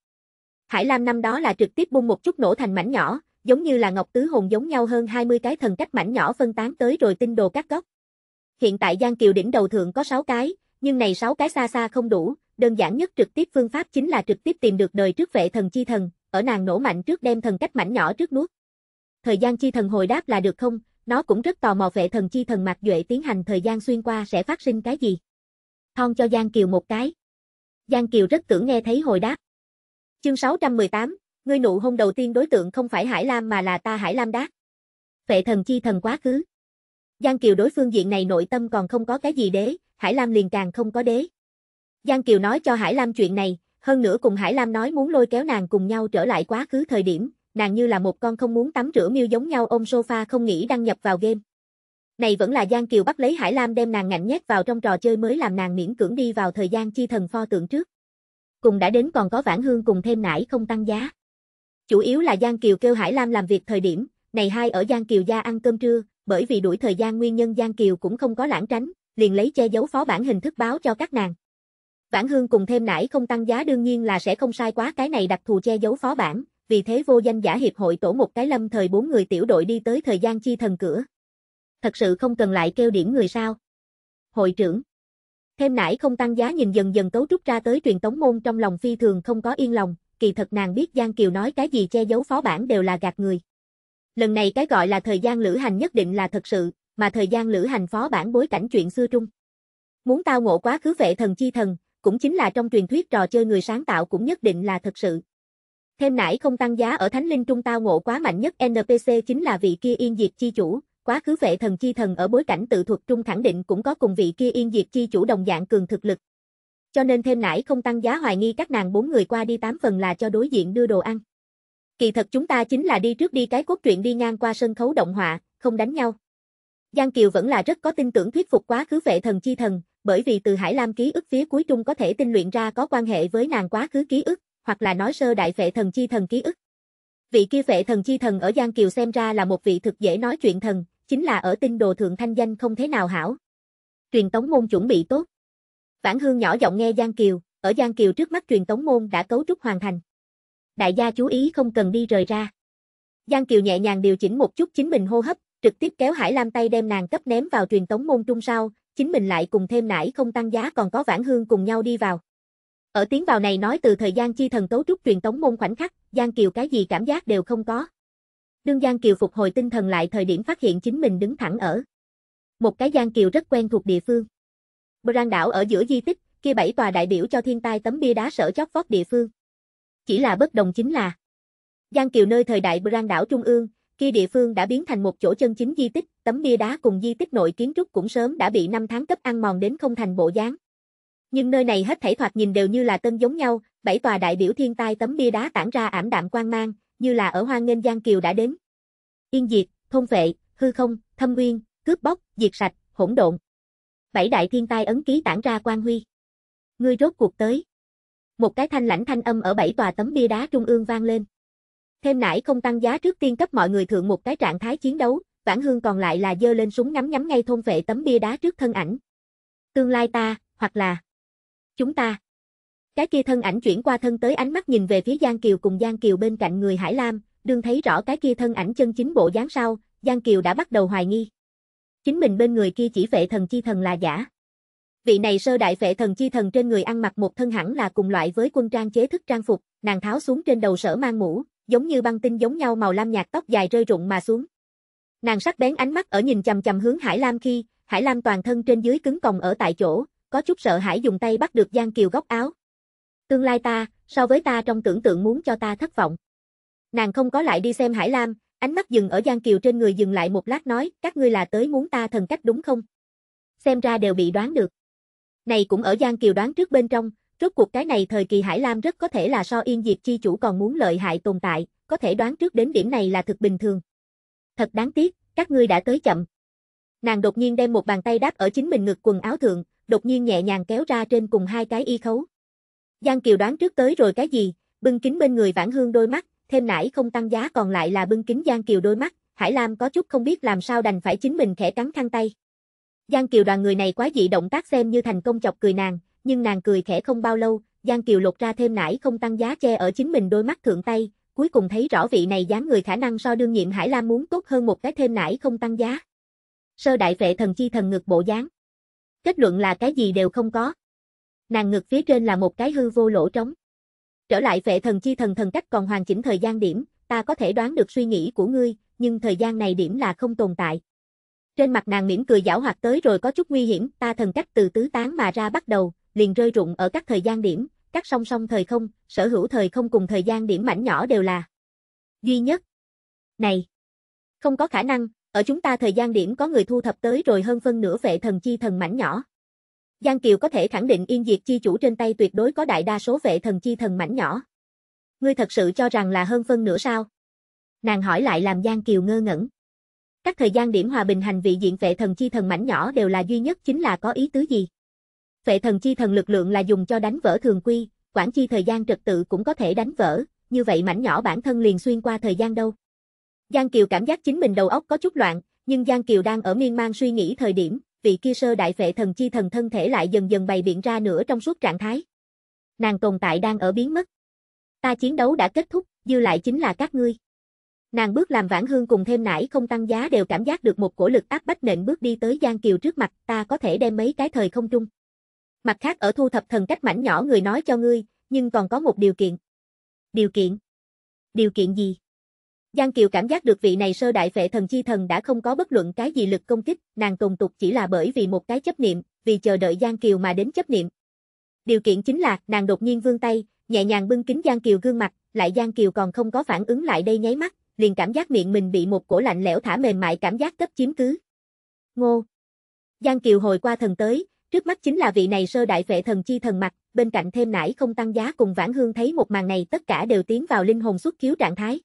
Hải Lam năm đó là trực tiếp bung một chút nổ thành mảnh nhỏ, giống như là ngọc tứ hồn giống nhau hơn 20 cái thần cách mảnh nhỏ phân tán tới rồi tinh đồ các góc. Hiện tại Giang Kiều đỉnh đầu thượng có 6 cái, nhưng này 6 cái xa xa không đủ, đơn giản nhất trực tiếp phương pháp chính là trực tiếp tìm được đời trước vệ thần chi thần, ở nàng nổ mạnh trước đem thần cách mảnh nhỏ trước nuốt. Thời gian chi thần hồi đáp là được không, nó cũng rất tò mò vệ thần chi thần Mạc Duệ tiến hành thời gian xuyên qua sẽ phát sinh cái gì. Thon cho Giang Kiều một cái. Giang Kiều rất tưởng nghe thấy hồi đáp. Chương 618, ngươi nụ hôn đầu tiên đối tượng không phải Hải Lam mà là ta Hải Lam Đát. Vệ thần chi thần quá khứ. Giang Kiều đối phương diện này nội tâm còn không có cái gì đế, Hải Lam liền càng không có đế. Giang Kiều nói cho Hải Lam chuyện này, hơn nữa cùng Hải Lam nói muốn lôi kéo nàng cùng nhau trở lại quá khứ thời điểm, nàng như là một con không muốn tắm rửa miêu giống nhau ôm sofa không nghĩ đăng nhập vào game. Này vẫn là Giang Kiều bắt lấy Hải Lam đem nàng ngạnh nhét vào trong trò chơi mới làm nàng miễn cưỡng đi vào thời gian chi thần pho tượng trước. Cùng đã đến còn có vãn hương cùng thêm nải không tăng giá. Chủ yếu là Giang Kiều kêu Hải Lam làm việc thời điểm, này hai ở Giang Kiều gia ăn cơm trưa, bởi vì đuổi thời gian nguyên nhân Giang Kiều cũng không có lãng tránh, liền lấy che giấu phó bản hình thức báo cho các nàng. Vãn hương cùng thêm nải không tăng giá đương nhiên là sẽ không sai quá cái này đặc thù che giấu phó bản, vì thế vô danh giả hiệp hội tổ một cái lâm thời bốn người tiểu đội đi tới thời gian chi thần cửa. Thật sự không cần lại kêu điểm người sao. Hội trưởng. Thêm nãy không tăng giá nhìn dần dần cấu trúc ra tới truyền tống môn trong lòng phi thường không có yên lòng, kỳ thật nàng biết Giang Kiều nói cái gì che giấu phó bản đều là gạt người. Lần này cái gọi là thời gian lữ hành nhất định là thật sự, mà thời gian lữ hành phó bản bối cảnh chuyện xưa trung. Muốn tao ngộ quá khứ vệ thần chi thần, cũng chính là trong truyền thuyết trò chơi người sáng tạo cũng nhất định là thật sự. Thêm nãy không tăng giá ở Thánh Linh Trung tao ngộ quá mạnh nhất NPC chính là vị kia yên diệt chi chủ, quá khứ vệ thần chi thần ở bối cảnh tự thuật trung khẳng định cũng có cùng vị kia yên diệt chi chủ đồng dạng cường thực lực. Cho nên thêm nãy không tăng giá hoài nghi các nàng bốn người qua đi tám phần là cho đối diện đưa đồ ăn. Kỳ thật chúng ta chính là đi trước đi cái cốt truyện đi ngang qua sân khấu động họa, không đánh nhau. Giang Kiều vẫn là rất có tin tưởng thuyết phục quá khứ vệ thần chi thần, bởi vì từ Hải Lam ký ức phía cuối trung có thể tinh luyện ra có quan hệ với nàng quá khứ ký ức, hoặc là nói sơ đại vệ thần chi thần ký ức. Vị kia vệ thần chi thần ở Giang Kiều xem ra là một vị thực dễ nói chuyện thần, chính là ở tinh đồ thượng thanh danh không thế nào hảo. Truyền tống môn chuẩn bị tốt. Vãn Hương nhỏ giọng nghe Giang Kiều, ở Giang Kiều trước mắt truyền tống môn đã cấu trúc hoàn thành. Đại gia chú ý không cần đi rời ra. Giang Kiều nhẹ nhàng điều chỉnh một chút chính mình hô hấp, trực tiếp kéo Hải Lam tay đem nàng cấp ném vào truyền tống môn trung sau, chính mình lại cùng thêm nải không tăng giá còn có Vãn Hương cùng nhau đi vào. Ở tiếng vào này nói từ thời gian chi thần cấu trúc truyền tống môn khoảnh khắc, Giang Kiều cái gì cảm giác đều không có. Đương Giang Kiều phục hồi tinh thần lại thời điểm phát hiện chính mình đứng thẳng ở. Một cái Giang Kiều rất quen thuộc địa phương. Brang đảo ở giữa di tích, kia bảy tòa đại biểu cho thiên tai tấm bia đá sở chót vót địa phương. Chỉ là bất đồng chính là Giang Kiều nơi thời đại Brang đảo trung ương, kia địa phương đã biến thành một chỗ chân chính di tích, tấm bia đá cùng di tích nội kiến trúc cũng sớm đã bị năm tháng cấp ăn mòn đến không thành bộ dáng. Nhưng nơi này hết thảy thoạt nhìn đều như là tân giống nhau, bảy tòa đại biểu thiên tai tấm bia đá tản ra ảm đạm quang mang, như là ở hoang nghênh Giang Kiều đã đến. Yên diệt, thôn vệ, hư không, thâm nguyên cướp bóc, diệt sạch, hỗn độn. Bảy đại thiên tai ấn ký tản ra quang huy. Ngươi rốt cuộc tới. Một cái thanh lãnh thanh âm ở bảy tòa tấm bia đá trung ương vang lên. Thêm nải không tăng giá trước tiên cấp mọi người thượng một cái trạng thái chiến đấu, Vãn Hương còn lại là dơ lên súng ngắm nhắm ngay thôn vệ tấm bia đá trước thân ảnh. Tương lai ta, hoặc là chúng ta. Cái kia thân ảnh chuyển qua thân tới ánh mắt nhìn về phía Giang Kiều cùng Giang Kiều bên cạnh người Hải Lam, đương thấy rõ cái kia thân ảnh chân chính bộ dáng sau, Giang Kiều đã bắt đầu hoài nghi. Chính mình bên người kia chỉ vệ thần chi thần là giả. Vị này sơ đại vệ thần chi thần trên người ăn mặc một thân hẳn là cùng loại với quân trang chế thức trang phục, nàng tháo xuống trên đầu sở mang mũ, giống như băng tinh giống nhau màu lam nhạt tóc dài rơi rụng mà xuống. Nàng sắc bén ánh mắt ở nhìn chằm chằm hướng Hải Lam khi, Hải Lam toàn thân trên dưới cứng còng ở tại chỗ, có chút sợ hãi dùng tay bắt được Giang Kiều góc áo. Tương lai ta, so với ta trong tưởng tượng muốn cho ta thất vọng. Nàng không có lại đi xem Hải Lam, ánh mắt dừng ở Giang Kiều trên người dừng lại một lát nói, các ngươi là tới muốn ta thần cách đúng không? Xem ra đều bị đoán được. Này cũng ở Giang Kiều đoán trước bên trong, rốt cuộc cái này thời kỳ Hải Lam rất có thể là so yên diệt chi chủ còn muốn lợi hại tồn tại, có thể đoán trước đến điểm này là thực bình thường. Thật đáng tiếc, các ngươi đã tới chậm. Nàng đột nhiên đem một bàn tay đáp ở chính mình ngực quần áo thượng, đột nhiên nhẹ nhàng kéo ra trên cùng hai cái y khấu. Giang Kiều đoán trước tới rồi cái gì, bưng kính bên người Vãn Hương đôi mắt, thêm nãy không tăng giá còn lại là bưng kính Giang Kiều đôi mắt, Hải Lam có chút không biết làm sao đành phải chính mình khẽ cắn khăn tay. Giang Kiều đoàn người này quá dị động tác xem như thành công chọc cười nàng, nhưng nàng cười khẽ không bao lâu, Giang Kiều lột ra thêm nãy không tăng giá che ở chính mình đôi mắt thượng tay, cuối cùng thấy rõ vị này dáng người khả năng so đương nhiệm Hải Lam muốn tốt hơn một cái thêm nãy không tăng giá. Sơ đại vệ thần chi thần ngực bộ dáng. Kết luận là cái gì đều không có. Nàng ngực phía trên là một cái hư vô lỗ trống. Trở lại vệ thần chi thần thần cách còn hoàn chỉnh thời gian điểm, ta có thể đoán được suy nghĩ của ngươi, nhưng thời gian này điểm là không tồn tại. Trên mặt nàng mỉm cười giảo hoạt tới rồi có chút nguy hiểm, ta thần cách từ tứ tán mà ra bắt đầu, liền rơi rụng ở các thời gian điểm, các song song thời không, sở hữu thời không cùng thời gian điểm mảnh nhỏ đều là duy nhất. Này, không có khả năng, ở chúng ta thời gian điểm có người thu thập tới rồi hơn phân nửa vệ thần chi thần mảnh nhỏ. Giang Kiều có thể khẳng định yên diệt chi chủ trên tay tuyệt đối có đại đa số vệ thần chi thần mảnh nhỏ. Ngươi thật sự cho rằng là hơn phân nửa sao? Nàng hỏi lại làm Giang Kiều ngơ ngẩn. Các thời gian điểm hòa bình hành vị diện vệ thần chi thần mảnh nhỏ đều là duy nhất chính là có ý tứ gì? Vệ thần chi thần lực lượng là dùng cho đánh vỡ thường quy, quản chi thời gian trật tự cũng có thể đánh vỡ, như vậy mảnh nhỏ bản thân liền xuyên qua thời gian đâu. Giang Kiều cảm giác chính mình đầu óc có chút loạn, nhưng Giang Kiều đang ở miên man suy nghĩ thời điểm, vị kia sơ đại vệ thần chi thần thân thể lại dần dần bày biện ra nữa trong suốt trạng thái. Nàng tồn tại đang ở biến mất. Ta chiến đấu đã kết thúc, dư lại chính là các ngươi. Nàng bước làm vãn hương cùng thêm nải không tăng giá đều cảm giác được một cổ lực áp bách nện bước đi tới Giang Kiều trước mặt, ta có thể đem mấy cái thời không trung. Mặt khác ở thu thập thần cách mảnh nhỏ người nói cho ngươi, nhưng còn có một điều kiện. Điều kiện? Điều kiện gì? Giang Kiều cảm giác được vị này sơ đại vệ thần chi thần đã không có bất luận cái gì lực công kích, nàng tùng tục chỉ là bởi vì một cái chấp niệm, vì chờ đợi Giang Kiều mà đến chấp niệm. Điều kiện chính là nàng đột nhiên vươn tay, nhẹ nhàng bưng kính Giang Kiều gương mặt, lại Giang Kiều còn không có phản ứng lại đây nháy mắt, liền cảm giác miệng mình bị một cổ lạnh lẽo thả mềm mại cảm giác cấp chiếm cứ. Ngô. Giang Kiều hồi qua thần tới, trước mắt chính là vị này sơ đại vệ thần chi thần mặt, bên cạnh thêm nải không tăng giá cùng vãn hương thấy một màn này tất cả đều tiến vào linh hồn xuất khiếu trạng thái.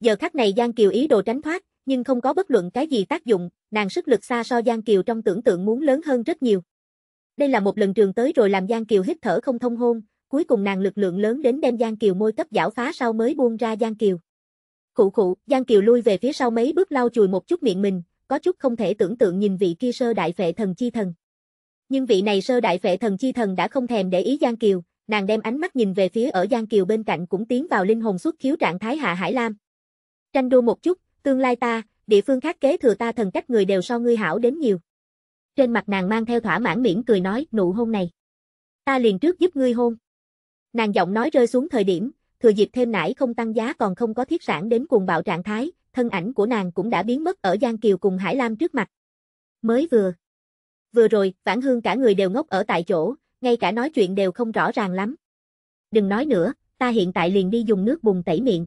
Giờ khắc này Giang Kiều ý đồ tránh thoát, nhưng không có bất luận cái gì tác dụng, nàng sức lực xa so Giang Kiều trong tưởng tượng muốn lớn hơn rất nhiều. Đây là một lần trường tới rồi làm Giang Kiều hít thở không thông hôn, cuối cùng nàng lực lượng lớn đến đem Giang Kiều môi cấp giảo phá sau mới buông ra Giang Kiều. Khụ khụ, Giang Kiều lui về phía sau mấy bước lau chùi một chút miệng mình, có chút không thể tưởng tượng nhìn vị kia sơ đại phệ thần chi thần. Nhưng vị này sơ đại phệ thần chi thần đã không thèm để ý Giang Kiều, nàng đem ánh mắt nhìn về phía ở Giang Kiều bên cạnh cũng tiến vào linh hồn xuất khiếu trạng thái Hạ Hải Lam. Tranh đua một chút, tương lai ta, địa phương khác kế thừa ta thần cách người đều so ngươi hảo đến nhiều. Trên mặt nàng mang theo thỏa mãn miễn cười nói, nụ hôn này. Ta liền trước giúp ngươi hôn. Nàng giọng nói rơi xuống thời điểm, thừa dịp thêm nải không tăng giá còn không có thiết sản đến cuồng bạo trạng thái, thân ảnh của nàng cũng đã biến mất ở Giang Kiều cùng Hải Lam trước mặt. Mới vừa. Vừa rồi, Vãn Hương cả người đều ngốc ở tại chỗ, ngay cả nói chuyện đều không rõ ràng lắm. Đừng nói nữa, ta hiện tại liền đi dùng nước bùng tẩy miệng.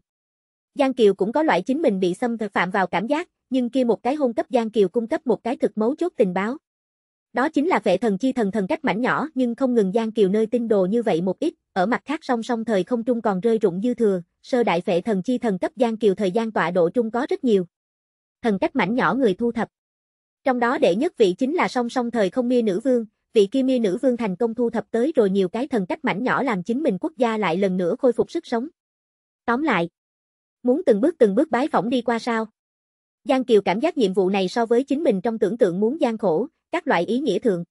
Giang Kiều cũng có loại chính mình bị xâm phạm vào cảm giác, nhưng kia một cái hôn cấp Giang Kiều cung cấp một cái thực mấu chốt tình báo. Đó chính là vệ thần chi thần thần cách mảnh nhỏ nhưng không ngừng Giang Kiều nơi tinh đồ như vậy một ít, ở mặt khác song song thời không trung còn rơi rụng dư thừa, sơ đại vệ thần chi thần cấp Giang Kiều thời gian tọa độ trung có rất nhiều. Thần cách mảnh nhỏ người thu thập. Trong đó đệ nhất vị chính là song song thời không mia nữ vương, vị kia mia nữ vương thành công thu thập tới rồi nhiều cái thần cách mảnh nhỏ làm chính mình quốc gia lại lần nữa khôi phục sức sống. Tóm lại, Muốn từng bước từng bước bái phỏng đi qua sao? Giang Kiều cảm giác nhiệm vụ này so với chính mình trong tưởng tượng muốn gian khổ, các loại ý nghĩa thường.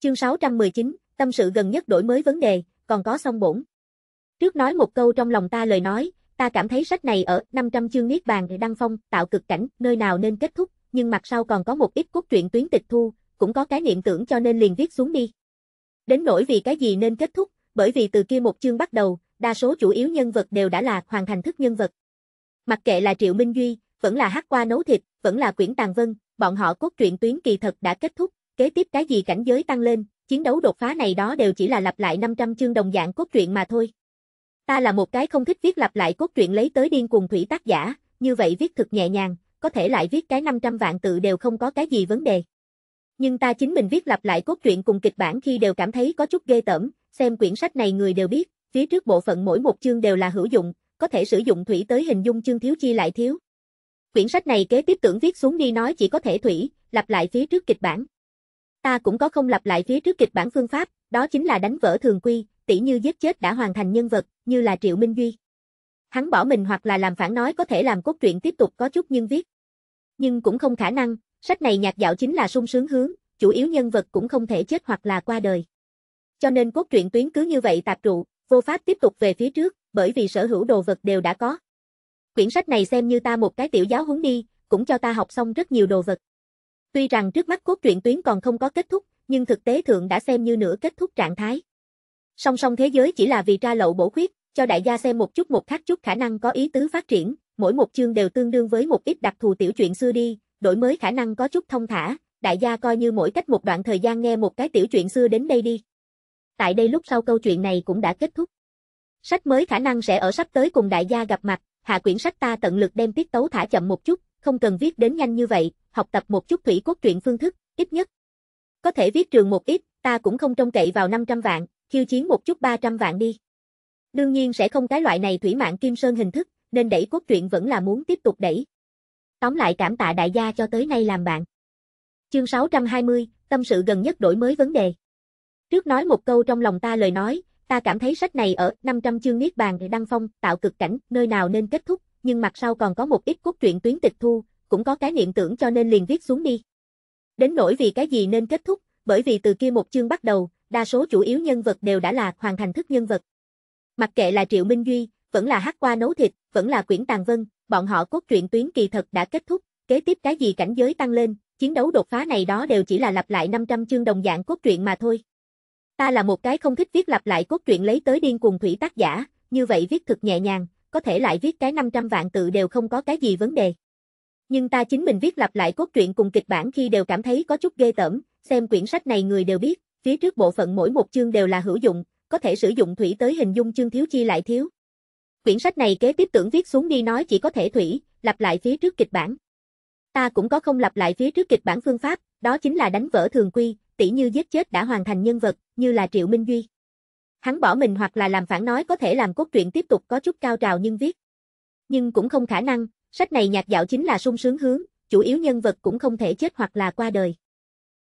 Chương 619, tâm sự gần nhất đổi mới vấn đề, còn có song bổn. Trước nói một câu trong lòng ta lời nói, ta cảm thấy sách này ở 500 chương Niết Bàn để Đăng Phong tạo cực cảnh, nơi nào nên kết thúc, nhưng mặt sau còn có một ít cốt truyện tuyến tịch thu, cũng có cái niệm tưởng cho nên liền viết xuống đi. Đến nỗi vì cái gì nên kết thúc, bởi vì từ kia một chương bắt đầu, đa số chủ yếu nhân vật đều đã là hoàn thành thức nhân vật. Mặc kệ là Triệu Minh Duy, vẫn là Hắc Qua nấu thịt, vẫn là Quyển Tàng Vân, bọn họ cốt truyện tuyến kỳ thật đã kết thúc, kế tiếp cái gì cảnh giới tăng lên, chiến đấu đột phá này đó đều chỉ là lặp lại 500 chương đồng dạng cốt truyện mà thôi. Ta là một cái không thích viết lặp lại cốt truyện lấy tới điên cuồng thủy tác giả, như vậy viết thực nhẹ nhàng, có thể lại viết cái 500 vạn tự đều không có cái gì vấn đề. Nhưng ta chính mình viết lặp lại cốt truyện cùng kịch bản khi đều cảm thấy có chút ghê tởm, xem quyển sách này người đều biết, phía trước bộ phận mỗi một chương đều là hữu dụng, có thể sử dụng thủy tới hình dung chương thiếu chi lại thiếu. Quyển sách này kế tiếp tưởng viết xuống đi nói chỉ có thể thủy, lặp lại phía trước kịch bản. Ta cũng có không lặp lại phía trước kịch bản phương pháp, đó chính là đánh vỡ thường quy, tỷ như giết chết đã hoàn thành nhân vật, như là Triệu Minh Duy. Hắn bỏ mình hoặc là làm phản nói có thể làm cốt truyện tiếp tục có chút nhưng viết. Nhưng cũng không khả năng, sách này nhạc dạo chính là sung sướng hướng, chủ yếu nhân vật cũng không thể chết hoặc là qua đời. Cho nên cốt truyện tuyến cứ như vậy tạp trụ, vô pháp tiếp tục về phía trước, bởi vì sở hữu đồ vật đều đã có. Quyển sách này xem như ta một cái tiểu giáo huấn đi, cũng cho ta học xong rất nhiều đồ vật. Tuy rằng trước mắt cốt truyện tuyến còn không có kết thúc, nhưng thực tế thượng đã xem như nửa kết thúc trạng thái. Song song thế giới chỉ là vì tra lậu bổ khuyết, cho đại gia xem một chút một khắc chút khả năng có ý tứ phát triển, mỗi một chương đều tương đương với một ít đặc thù tiểu chuyện xưa đi, đổi mới khả năng có chút thông thả, đại gia coi như mỗi cách một đoạn thời gian nghe một cái tiểu chuyện xưa đến đây đi. Tại đây lúc sau câu chuyện này cũng đã kết thúc. Sách mới khả năng sẽ ở sắp tới cùng đại gia gặp mặt, hạ quyển sách ta tận lực đem tiết tấu thả chậm một chút, không cần viết đến nhanh như vậy, học tập một chút thủy cốt truyện phương thức, ít nhất. Có thể viết trường một ít, ta cũng không trông cậy vào 500 vạn, khiêu chiến một chút 300 vạn đi. Đương nhiên sẽ không cái loại này thủy mạng kim sơn hình thức, nên đẩy cốt truyện vẫn là muốn tiếp tục đẩy. Tóm lại cảm tạ đại gia cho tới nay làm bạn. Chương 620, tâm sự gần nhất đổi mới vấn đề. Trước nói một câu trong lòng ta lời nói, Ta cảm thấy sách này ở 500 chương Niết Bàn để Đăng Phong tạo cực cảnh, nơi nào nên kết thúc, nhưng mặt sau còn có một ít cốt truyện tuyến tịch thu, cũng có cái niệm tưởng cho nên liền viết xuống đi. Đến nỗi vì cái gì nên kết thúc, bởi vì từ kia một chương bắt đầu, đa số chủ yếu nhân vật đều đã là hoàn thành thức nhân vật. Mặc kệ là Triệu Minh Duy, vẫn là Hắc Qua nấu thịt, vẫn là Quyển Tàng Vân, bọn họ cốt truyện tuyến kỳ thật đã kết thúc, kế tiếp cái gì cảnh giới tăng lên, chiến đấu đột phá này đó đều chỉ là lặp lại 500 chương đồng dạng cốt truyện mà thôi. Ta là một cái không thích viết lặp lại cốt truyện lấy tới điên cuồng thủy tác giả, như vậy viết thực nhẹ nhàng, có thể lại viết cái 500 vạn tự đều không có cái gì vấn đề. Nhưng ta chính mình viết lặp lại cốt truyện cùng kịch bản khi đều cảm thấy có chút ghê tởm, xem quyển sách này người đều biết, phía trước bộ phận mỗi một chương đều là hữu dụng, có thể sử dụng thủy tới hình dung chương thiếu chi lại thiếu. Quyển sách này kế tiếp tưởng viết xuống đi nói chỉ có thể thủy, lặp lại phía trước kịch bản. Ta cũng có không lặp lại phía trước kịch bản phương pháp, đó chính là đánh vỡ thường quy, tỷ như giết chết đã hoàn thành nhân vật, như là Triệu Minh Duy. Hắn bỏ mình hoặc là làm phản nói có thể làm cốt truyện tiếp tục có chút cao trào nhưng viết. Nhưng cũng không khả năng, sách này nhạc dạo chính là sung sướng hướng, chủ yếu nhân vật cũng không thể chết hoặc là qua đời.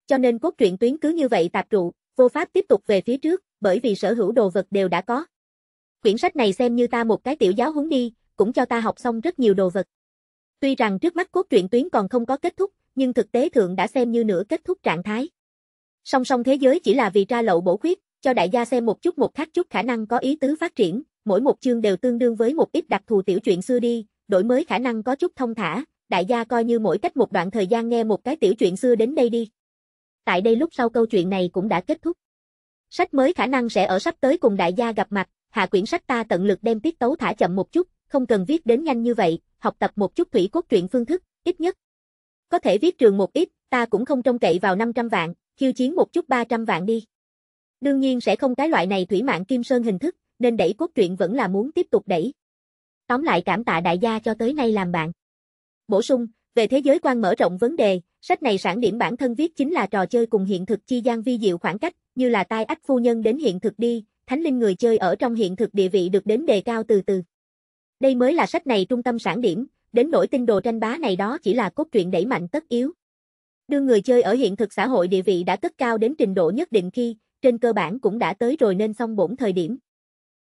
Cho nên cốt truyện tuyến cứ như vậy tạp trụ, vô pháp tiếp tục về phía trước, bởi vì sở hữu đồ vật đều đã có. Quyển sách này xem như ta một cái tiểu giáo huấn đi, cũng cho ta học xong rất nhiều đồ vật. Tuy rằng trước mắt cốt truyện tuyến còn không có kết thúc, nhưng thực tế thượng đã xem như nửa kết thúc trạng thái. Song song thế giới chỉ là vì tra lậu bổ khuyết, cho đại gia xem một chút một thác chút khả năng có ý tứ phát triển, mỗi một chương đều tương đương với một ít đặc thù tiểu chuyện xưa đi, đổi mới khả năng có chút thông thả, đại gia coi như mỗi cách một đoạn thời gian nghe một cái tiểu chuyện xưa đến đây đi. Tại đây lúc sau câu chuyện này cũng đã kết thúc. Sách mới khả năng sẽ ở sắp tới cùng đại gia gặp mặt, hạ quyển sách ta tận lực đem tiết tấu thả chậm một chút, không cần viết đến nhanh như vậy, học tập một chút thủy cốt truyện phương thức, ít nhất. Có thể viết trường một ít, ta cũng không trông cậy vào 500 vạn, khiêu chiến một chút 300 vạn đi. Đương nhiên sẽ không cái loại này thủy mạng kim sơn hình thức, nên đẩy cốt truyện vẫn là muốn tiếp tục đẩy. Tóm lại cảm tạ đại gia cho tới nay làm bạn. Bổ sung, về thế giới quan mở rộng vấn đề, sách này sản điểm bản thân viết chính là trò chơi cùng hiện thực chi gian vi diệu khoảng cách, như là tai ách phu nhân đến hiện thực đi, thánh linh người chơi ở trong hiện thực địa vị được đến đề cao từ từ. Đây mới là sách này trung tâm sản điểm, đến nỗi tinh đồ tranh bá này đó chỉ là cốt truyện đẩy mạnh tất yếu. Đưa người chơi ở hiện thực xã hội địa vị đã cất cao đến trình độ nhất định khi, trên cơ bản cũng đã tới rồi nên xong bổn thời điểm.